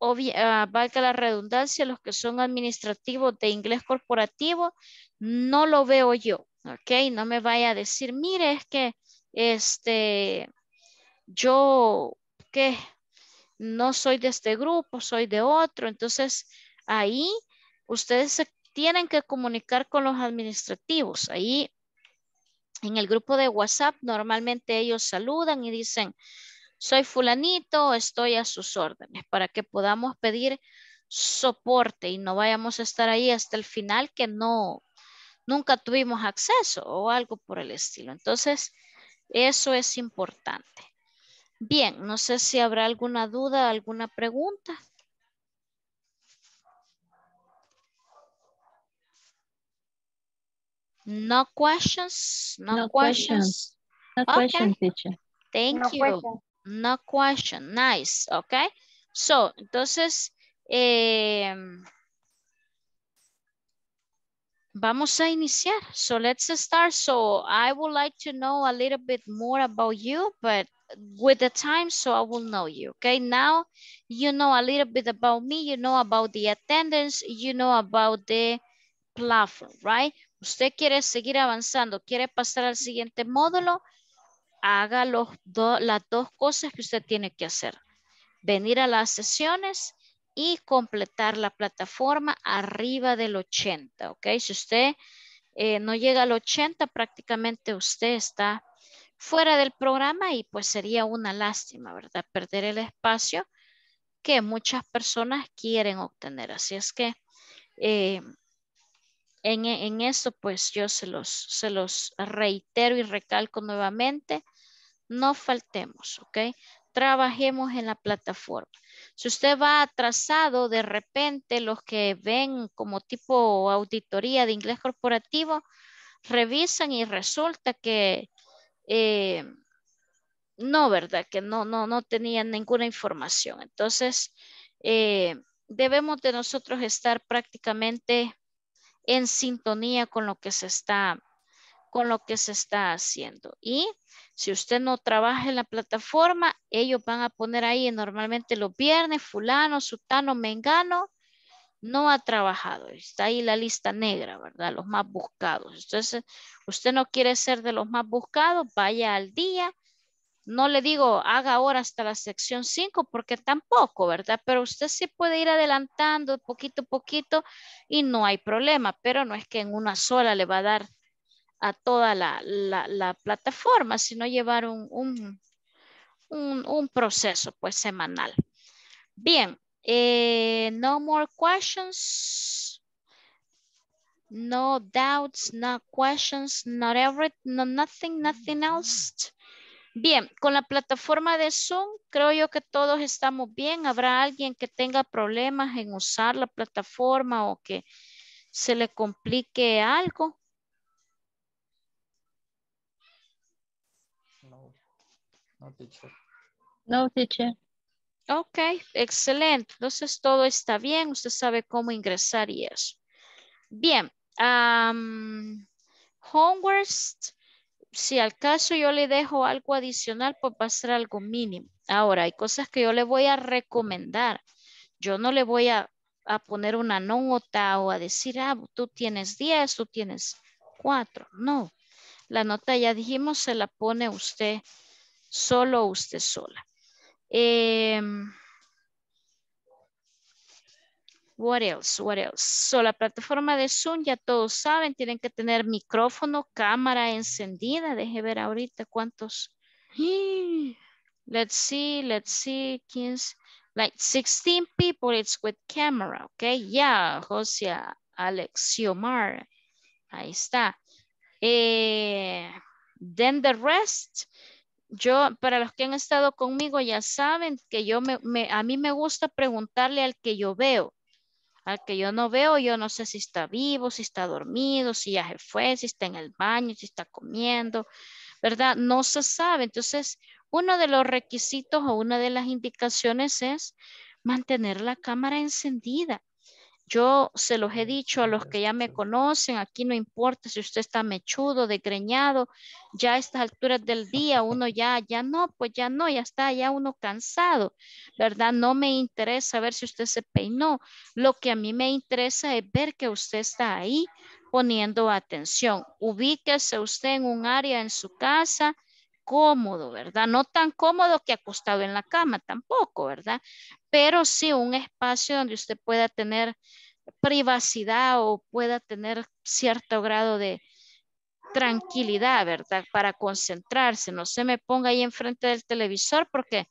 ah, valga la redundancia, los que son administrativos de inglés corporativo, no lo veo yo, ¿ok? No me vaya a decir, mire, es que este, yo, ¿qué? No soy de este grupo, soy de otro. Entonces, ahí ustedes se tienen que comunicar con los administrativos. Ahí en el grupo de WhatsApp normalmente ellos saludan y dicen, soy fulanito, estoy a sus órdenes, para que podamos pedir soporte y no vayamos a estar ahí hasta el final que no, nunca tuvimos acceso o algo por el estilo. Entonces, eso es importante. Bien, no sé si habrá alguna duda, alguna pregunta. No questions? No, no questions. questions. No okay. question, teacher. Thank no you. Question. No question. Nice. Okay. So, entonces, eh, vamos a iniciar. So, let's start. So, I would like to know a little bit more about you, but with the time, so I will know you, okay? Now, you know a little bit about me, you know about the attendance, you know about the platform, right? usted quiere seguir avanzando, quiere pasar al siguiente módulo, haga las dos cosas que usted tiene que hacer. Venir a las sesiones y completar la plataforma arriba del 80, ¿ok? Si usted eh, no llega al 80, prácticamente usted está fuera del programa y pues sería una lástima, ¿verdad? Perder el espacio que muchas personas quieren obtener. Así es que eh, en, e, eso, pues yo se los, se los reitero y recalco nuevamente, no faltemos, ¿ok? Trabajemos en la plataforma. Si usted va atrasado, de repente los que ven como tipo auditoría de inglés corporativo, revisan y resulta que eh, no, ¿verdad? Que no, no, no tenían ninguna información. Entonces, eh, debemos de nosotros estar prácticamente en sintonía con lo que se está con lo que se está haciendo. Y si usted no trabaja en la plataforma, ellos van a poner ahí normalmente los viernes, fulano, sutano, mengano, no ha trabajado. Está ahí la lista negra, ¿verdad? Los más buscados. Entonces, usted no quiere ser de los más buscados, vaya al día no le digo, haga ahora hasta la sección 5, porque tampoco, ¿verdad? Pero usted sí puede ir adelantando poquito a poquito y no hay problema, pero no es que en una sola le va a dar a toda la, plataforma, sino llevar un, un, proceso pues semanal. Bien, eh, no more questions. No doubts, no questions, not no nothing, nothing mm. else. Bien, con la plataforma de Zoom, creo yo que todos estamos bien. ¿Habrá alguien que tenga problemas en usar la plataforma o que se le complique algo? No, no teacher. No teacher. Ok, excelente. Entonces todo está bien. Usted sabe cómo ingresar y eso. Bien. homeworks si al caso yo le dejo algo adicional, pues va a ser algo mínimo. Ahora, hay cosas que yo le voy a recomendar. Yo no le voy a, poner una nota o a decir, ah, tú tienes 10, tú tienes 4. No, la nota ya dijimos, se la pone usted, solo usted sola. Em, What else? What else? So, la plataforma de Zoom, ya todos saben, tienen que tener micrófono, cámara encendida. Deje ver ahorita cuántos. Let's see, let's see, like 16 people, it's with camera, okay? Yeah, José, Alex, Ahí está. Eh, then the rest, yo, para los que han estado conmigo ya saben que yo me, a mí me gusta preguntarle al que yo veo al que yo no veo, yo no sé si está vivo, si está dormido, si ya se fue, si está en el baño, si está comiendo, ¿verdad? No se sabe. Entonces, uno de los requisitos o una de las indicaciones es mantener la cámara encendida. Yo se los he dicho a los que ya me conocen, aquí no importa si usted está mechudo, degreñado, ya a estas alturas del día uno ya, ya no, pues ya no, ya está, ya uno cansado, ¿verdad? No me interesa ver si usted se peinó, lo que a mí me interesa es ver que usted está ahí poniendo atención. Ubíquese usted en un área en su casa, cómodo, ¿verdad? No tan cómodo que acostado en la cama tampoco, ¿verdad? pero sí un espacio donde usted pueda tener privacidad o pueda tener cierto grado de tranquilidad, ¿verdad? Para concentrarse, no se me ponga ahí enfrente del televisor porque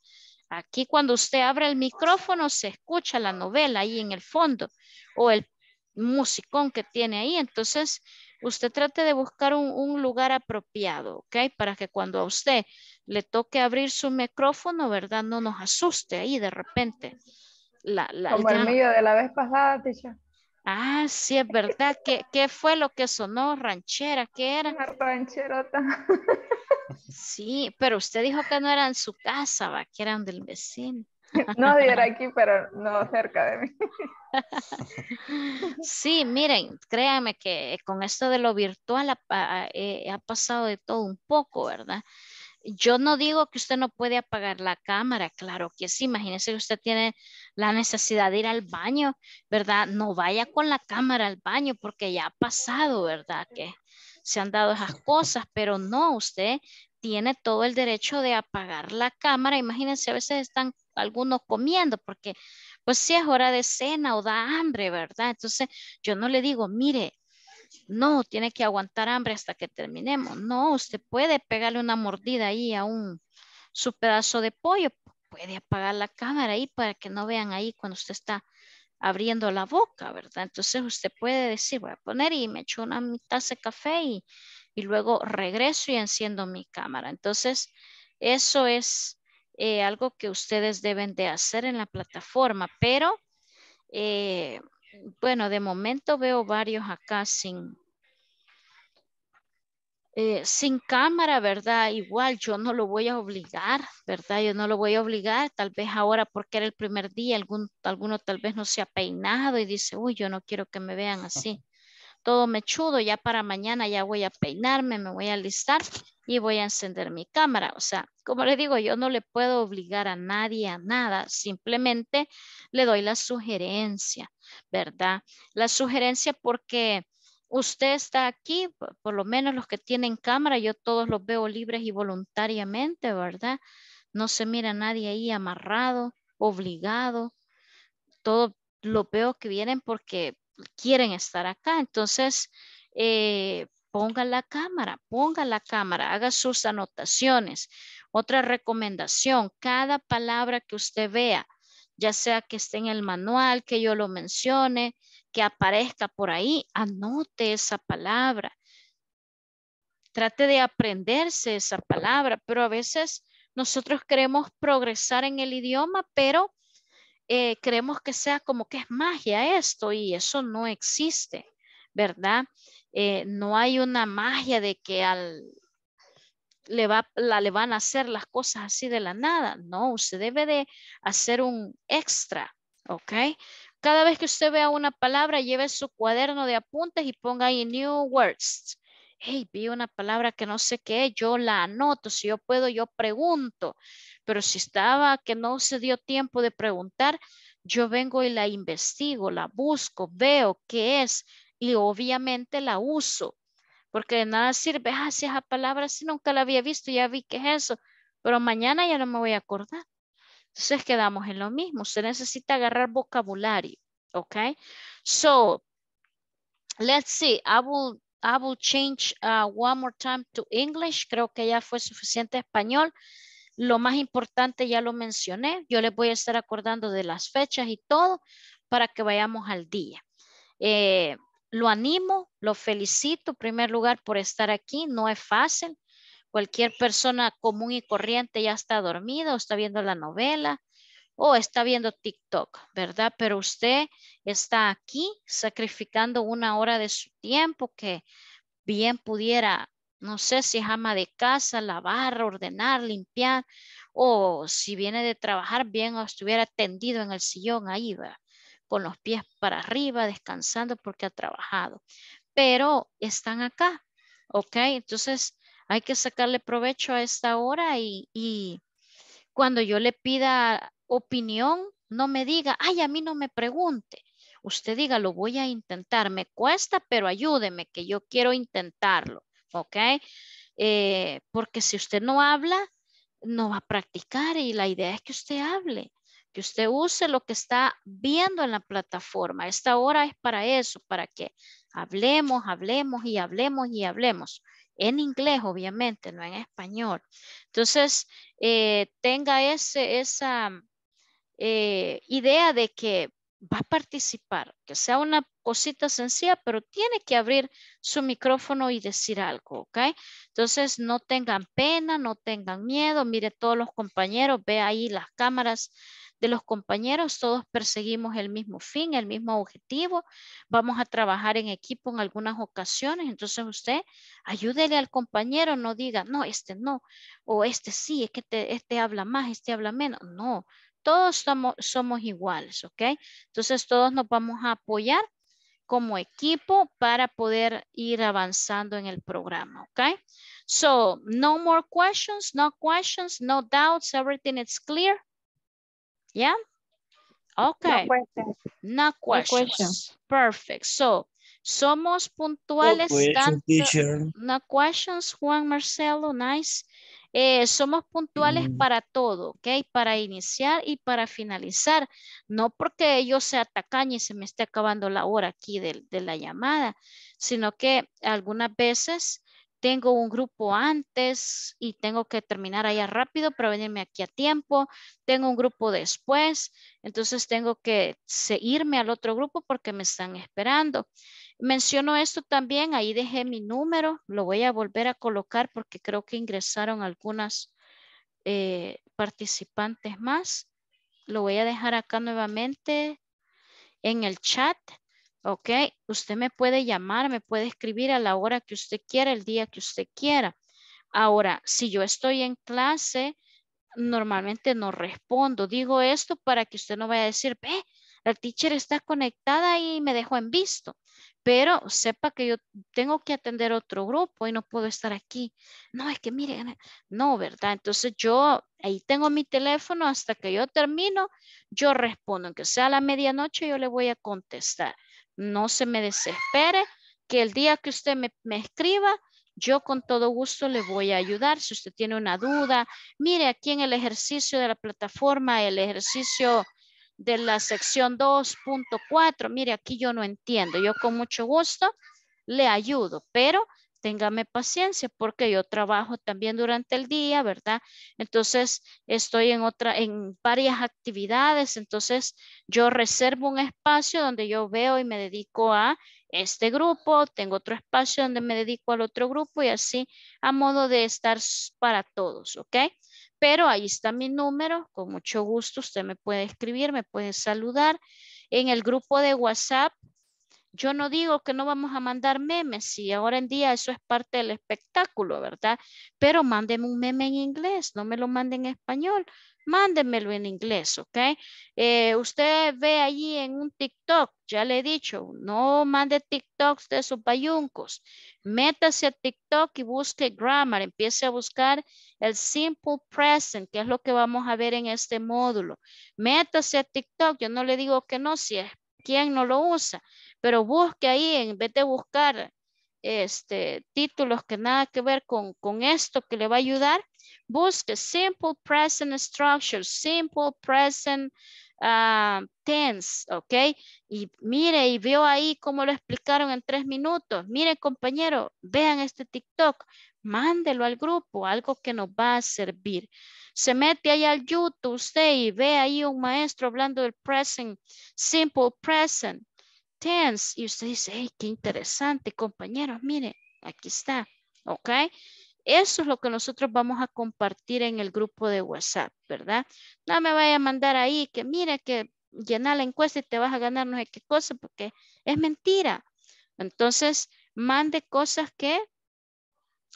aquí cuando usted abre el micrófono se escucha la novela ahí en el fondo o el musicón que tiene ahí. Entonces, usted trate de buscar un, lugar apropiado, ¿ok? Para que cuando a usted le toque abrir su micrófono, ¿verdad? No nos asuste ahí de repente. Como el mío de la vez pasada, Tisha. Ah, sí, es verdad. ¿Qué, ¿Qué, fue lo que sonó? ¿Ranchera? ¿Qué era? rancherota. Sí, pero usted dijo que no era en su casa, ¿va? que eran del vecino. No, era aquí, pero no cerca de mí. Sí, miren, créanme que con esto de lo virtual ha eh, pasado de todo un poco, ¿verdad? Yo no digo que usted no puede apagar la cámara, claro que sí. Imagínese que usted tiene la necesidad de ir al baño, ¿verdad? No vaya con la cámara al baño porque ya ha pasado, ¿verdad? Que se han dado esas cosas, pero no, usted tiene todo el derecho de apagar la cámara. Imagínense, a veces están algunos comiendo porque pues si es hora de cena o da hambre, ¿verdad? Entonces yo no le digo, mire, no, tiene que aguantar hambre hasta que terminemos. No, usted puede pegarle una mordida ahí a un su pedazo de pollo. Puede apagar la cámara ahí para que no vean ahí cuando usted está abriendo la boca, ¿verdad? Entonces usted puede decir, voy a poner y me echo una taza de café y, luego regreso y enciendo mi cámara. Entonces, eso es eh, algo que ustedes deben de hacer en la plataforma, pero eh, bueno, de momento veo varios acá sin, eh, sin cámara, ¿verdad? Igual yo no lo voy a obligar, ¿verdad? Yo no lo voy a obligar, tal vez ahora porque era el primer día, algún, alguno tal vez no se ha peinado y dice, uy, yo no quiero que me vean así todo chudo, ya para mañana ya voy a peinarme, me voy a alistar y voy a encender mi cámara. O sea, como le digo, yo no le puedo obligar a nadie a nada, simplemente le doy la sugerencia, ¿verdad? La sugerencia porque usted está aquí, por lo menos los que tienen cámara, yo todos los veo libres y voluntariamente, ¿verdad? No se mira nadie ahí amarrado, obligado. Todo lo veo que vienen porque quieren estar acá. Entonces, eh, ponga la cámara, ponga la cámara, haga sus anotaciones. Otra recomendación, cada palabra que usted vea, ya sea que esté en el manual, que yo lo mencione, que aparezca por ahí, anote esa palabra. Trate de aprenderse esa palabra, pero a veces nosotros queremos progresar en el idioma, pero eh, creemos que sea como que es magia esto y eso no existe, ¿verdad? Eh, no hay una magia de que al, le, va, la, le van a hacer las cosas así de la nada, no, se debe de hacer un extra, ¿ok? Cada vez que usted vea una palabra, lleve su cuaderno de apuntes y ponga ahí new words. Hey, vi una palabra que no sé qué, yo la anoto, si yo puedo, yo pregunto. Pero si estaba que no se dio tiempo de preguntar, yo vengo y la investigo, la busco, veo qué es y obviamente la uso. Porque de nada sirve, ah, si esa palabra si nunca la había visto, ya vi qué es eso, pero mañana ya no me voy a acordar. Entonces quedamos en lo mismo. Se necesita agarrar vocabulario. ¿ok? So let's see. I will, I will change uh, one more time to English. Creo que ya fue suficiente español. Lo más importante ya lo mencioné. Yo les voy a estar acordando de las fechas y todo para que vayamos al día. Eh, lo animo, lo felicito en primer lugar por estar aquí. No es fácil. Cualquier persona común y corriente ya está dormida o está viendo la novela o está viendo TikTok, ¿verdad? Pero usted está aquí sacrificando una hora de su tiempo que bien pudiera no sé si es ama de casa, lavar, ordenar, limpiar, o si viene de trabajar bien o estuviera tendido en el sillón ahí, va, con los pies para arriba, descansando porque ha trabajado. Pero están acá, ¿ok? Entonces hay que sacarle provecho a esta hora y cuando yo le pida opinión, no me diga, ay, a mí no me pregunte. Usted diga, lo voy a intentar, me cuesta, pero ayúdeme, que yo quiero intentarlo. ¿ok? Eh, porque si usted no habla, no va a practicar y la idea es que usted hable, que usted use lo que está viendo en la plataforma. Esta hora es para eso, para que hablemos, hablemos y hablemos y hablemos. En inglés, obviamente, no en español. Entonces, eh, tenga ese, esa eh, idea de que va a participar, que sea una cosita sencilla, pero tiene que abrir su micrófono y decir algo, ¿ok? Entonces, no tengan pena, no tengan miedo, mire todos los compañeros, ve ahí las cámaras de los compañeros, todos perseguimos el mismo fin, el mismo objetivo, vamos a trabajar en equipo en algunas ocasiones, entonces usted ayúdele al compañero, no diga, no, este no, o este sí, es que este habla más, este habla menos, no, todos somos, iguales, ¿ok? Entonces todos nos vamos a apoyar como equipo para poder ir avanzando en el programa, ¿ok? So, no more questions, no questions, no doubts, everything is clear? Yeah? Okay. No questions. Perfect. So, somos puntuales. No no questions, Juan Marcelo. Nice. Eh, somos puntuales mm. para todo, Para iniciar y para finalizar. No porque yo sea tacaña y se me esté acabando la hora aquí de, de la llamada, sino que algunas veces tengo un grupo antes y tengo que terminar allá rápido para venirme aquí a tiempo. Tengo un grupo después, entonces tengo que seguirme al otro grupo porque me están esperando. Menciono esto también, ahí dejé mi número, lo voy a volver a colocar porque creo que ingresaron algunas eh, participantes más. Lo voy a dejar acá nuevamente en el chat. Ok, usted me puede llamar, me puede escribir a la hora que usted quiera, el día que usted quiera. Ahora, si yo estoy en clase, normalmente no respondo. Digo esto para que usted no vaya a decir, ve, la teacher está conectada y me dejó en visto pero sepa que yo tengo que atender otro grupo y no puedo estar aquí. No, es que mire, no, ¿verdad? Entonces yo ahí tengo mi teléfono hasta que yo termino, yo respondo, aunque sea la medianoche, yo le voy a contestar. No se me desespere, que el día que usted me, me escriba, yo con todo gusto le voy a ayudar. Si usted tiene una duda, mire aquí en el ejercicio de la plataforma, el ejercicio de la sección 2.4. Mire, aquí yo no entiendo. Yo con mucho gusto le ayudo, pero téngame paciencia porque yo trabajo también durante el día, ¿verdad? Entonces estoy en otra, en varias actividades, entonces yo reservo un espacio donde yo veo y me dedico a este grupo, tengo otro espacio donde me dedico al otro grupo y así a modo de estar para todos, ¿ok? pero ahí está mi número, con mucho gusto usted me puede escribir, me puede saludar. En el grupo de WhatsApp, yo no digo que no vamos a mandar memes, y ahora en día eso es parte del espectáculo, ¿verdad? Pero mándeme un meme en inglés, no me lo mande en español, mándenmelo en inglés, ¿ok? Eh, usted ve allí en un TikTok, ya le he dicho, no mande TikToks de sus payuncos, Métase a TikTok y busque grammar, empiece a buscar el simple present, que es lo que vamos a ver en este módulo. Métase a TikTok, yo no le digo que no, si es quien no lo usa, pero busque ahí, en vez de buscar este, títulos que nada que ver con, esto que le va a ayudar, busque simple present structure, simple present ah, tense, ¿ok? Y mire, y veo ahí cómo lo explicaron en tres minutos. Mire, compañero, vean este TikTok, mándelo al grupo, algo que nos va a servir. Se mete ahí al YouTube usted y ve ahí un maestro hablando del present, simple present. Y usted dice, qué interesante, compañeros, mire aquí está, ¿ok? Eso es lo que nosotros vamos a compartir en el grupo de WhatsApp, ¿verdad? No me vaya a mandar ahí que mire que llena la encuesta y te vas a ganar no sé qué cosa, porque es mentira. Entonces, mande cosas que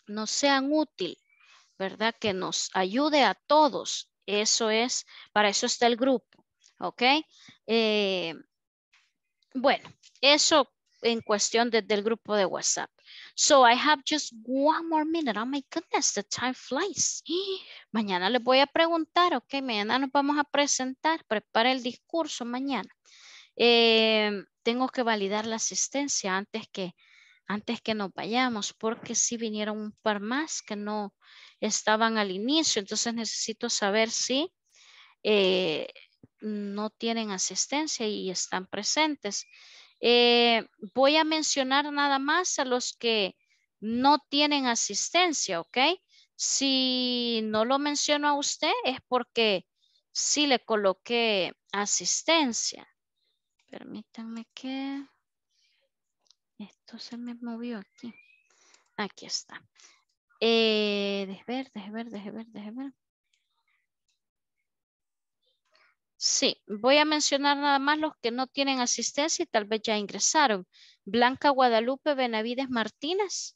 nos sean útil, ¿verdad? Que nos ayude a todos. Eso es, para eso está el grupo, ¿ok? Eh, bueno, eso en cuestión del grupo de WhatsApp. So I have just one more minute. Oh my goodness, the time flies. Mañana les voy a preguntar, ok, mañana nos vamos a presentar, prepara el discurso mañana. Eh, tengo que validar la asistencia antes que, antes que nos vayamos, porque si vinieron un par más que no estaban al inicio, entonces necesito saber si eh, no tienen asistencia y están presentes. Eh, voy a mencionar nada más a los que no tienen asistencia, ¿ok? Si no lo menciono a usted es porque sí le coloqué asistencia. Permítanme que... Esto se me movió aquí. Aquí está. Eh, deje ver, deje ver, deje ver, deje ver. Sí, voy a mencionar nada más los que no tienen asistencia y tal vez ya ingresaron. Blanca Guadalupe Benavides Martínez.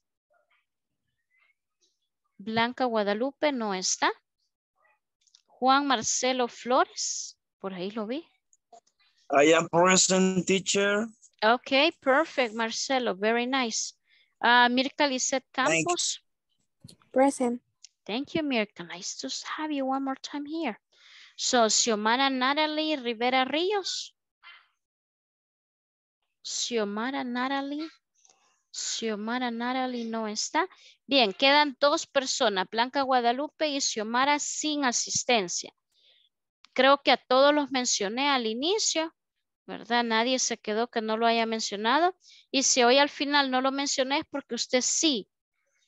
Blanca Guadalupe no está. Juan Marcelo Flores, por ahí lo vi. I am present, teacher. Okay, perfect, Marcelo, very nice. Ah, Mirka Campos. Present. Thank you, Mirka. Nice to have you one more time here. So, Xiomara Natalie Rivera Ríos. Xiomara Natalie. Xiomara Natalie no está. Bien, quedan dos personas, Blanca Guadalupe y Xiomara sin asistencia. Creo que a todos los mencioné al inicio, ¿verdad? Nadie se quedó que no lo haya mencionado. Y si hoy al final no lo mencioné es porque usted sí,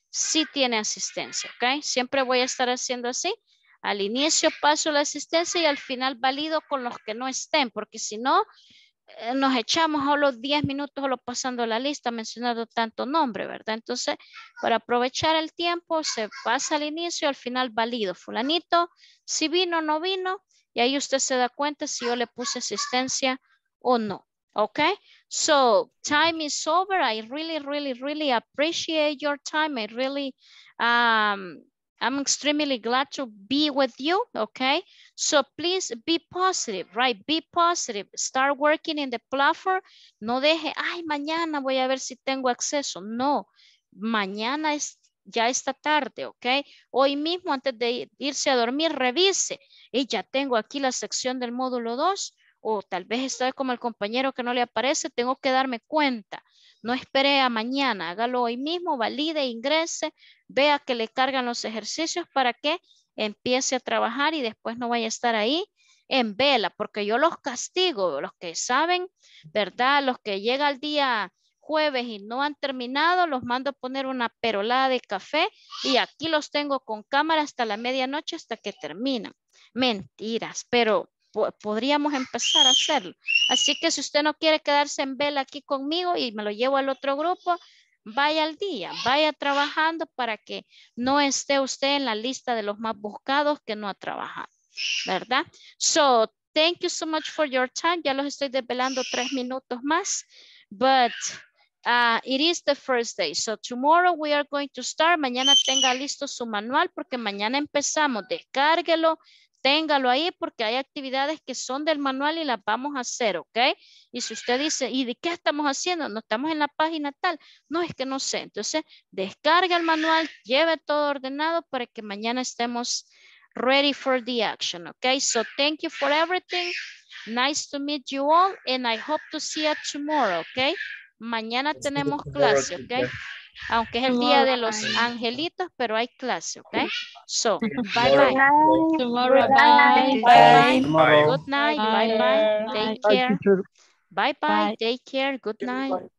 sí tiene asistencia, ¿ok? Siempre voy a estar haciendo así al inicio paso la asistencia y al final valido con los que no estén, porque si no, eh, nos echamos a los 10 minutos lo pasando la lista, mencionando tanto nombre, ¿verdad? Entonces, para aprovechar el tiempo, se pasa al inicio, al final valido. Fulanito, si vino o no vino, y ahí usted se da cuenta si yo le puse asistencia o no. ¿ok? so time is over. I really, really, really appreciate your time. I really um, I'm extremely glad to be with you, okay? So please be positive, right? Be positive. Start working in the platform. No deje, ay, mañana voy a ver si tengo acceso. No, mañana es ya esta tarde, ¿ok? Hoy mismo antes de irse a dormir, revise. Y ya tengo aquí la sección del módulo 2 o tal vez estoy como el compañero que no le aparece, tengo que darme cuenta. No espere a mañana, hágalo hoy mismo, valide, ingrese, vea que le cargan los ejercicios para que empiece a trabajar y después no vaya a estar ahí en vela, porque yo los castigo, los que saben, ¿verdad? Los que llega el día jueves y no han terminado, los mando a poner una perolada de café y aquí los tengo con cámara hasta la medianoche hasta que terminan. Mentiras, pero podríamos empezar a hacerlo. Así que si usted no quiere quedarse en vela aquí conmigo y me lo llevo al otro grupo, vaya al día, vaya trabajando para que no esté usted en la lista de los más buscados que no ha trabajado, ¿verdad? So, thank you so much for your time. Ya los estoy desvelando tres minutos más, but uh, it is the first day. So, tomorrow we are going to start. Mañana tenga listo su manual porque mañana empezamos. Descárguelo, téngalo ahí porque hay actividades que son del manual y las vamos a hacer, ¿ok? Y si usted dice, ¿y de qué estamos haciendo? No estamos en la página tal. No, es que no sé. Entonces, descarga el manual, lleve todo ordenado para que mañana estemos ready for the action, ¿ok? So, thank you for everything. Nice to meet you all and I hope to see you tomorrow, ¿ok? Mañana tenemos clase, ¿ok? aunque es el día de los angelitos, pero hay clase, ¿ok? So, bye bye. Tomorrow, bye bye. Good night, bye bye. Take care. Bye bye. Take care. Good night.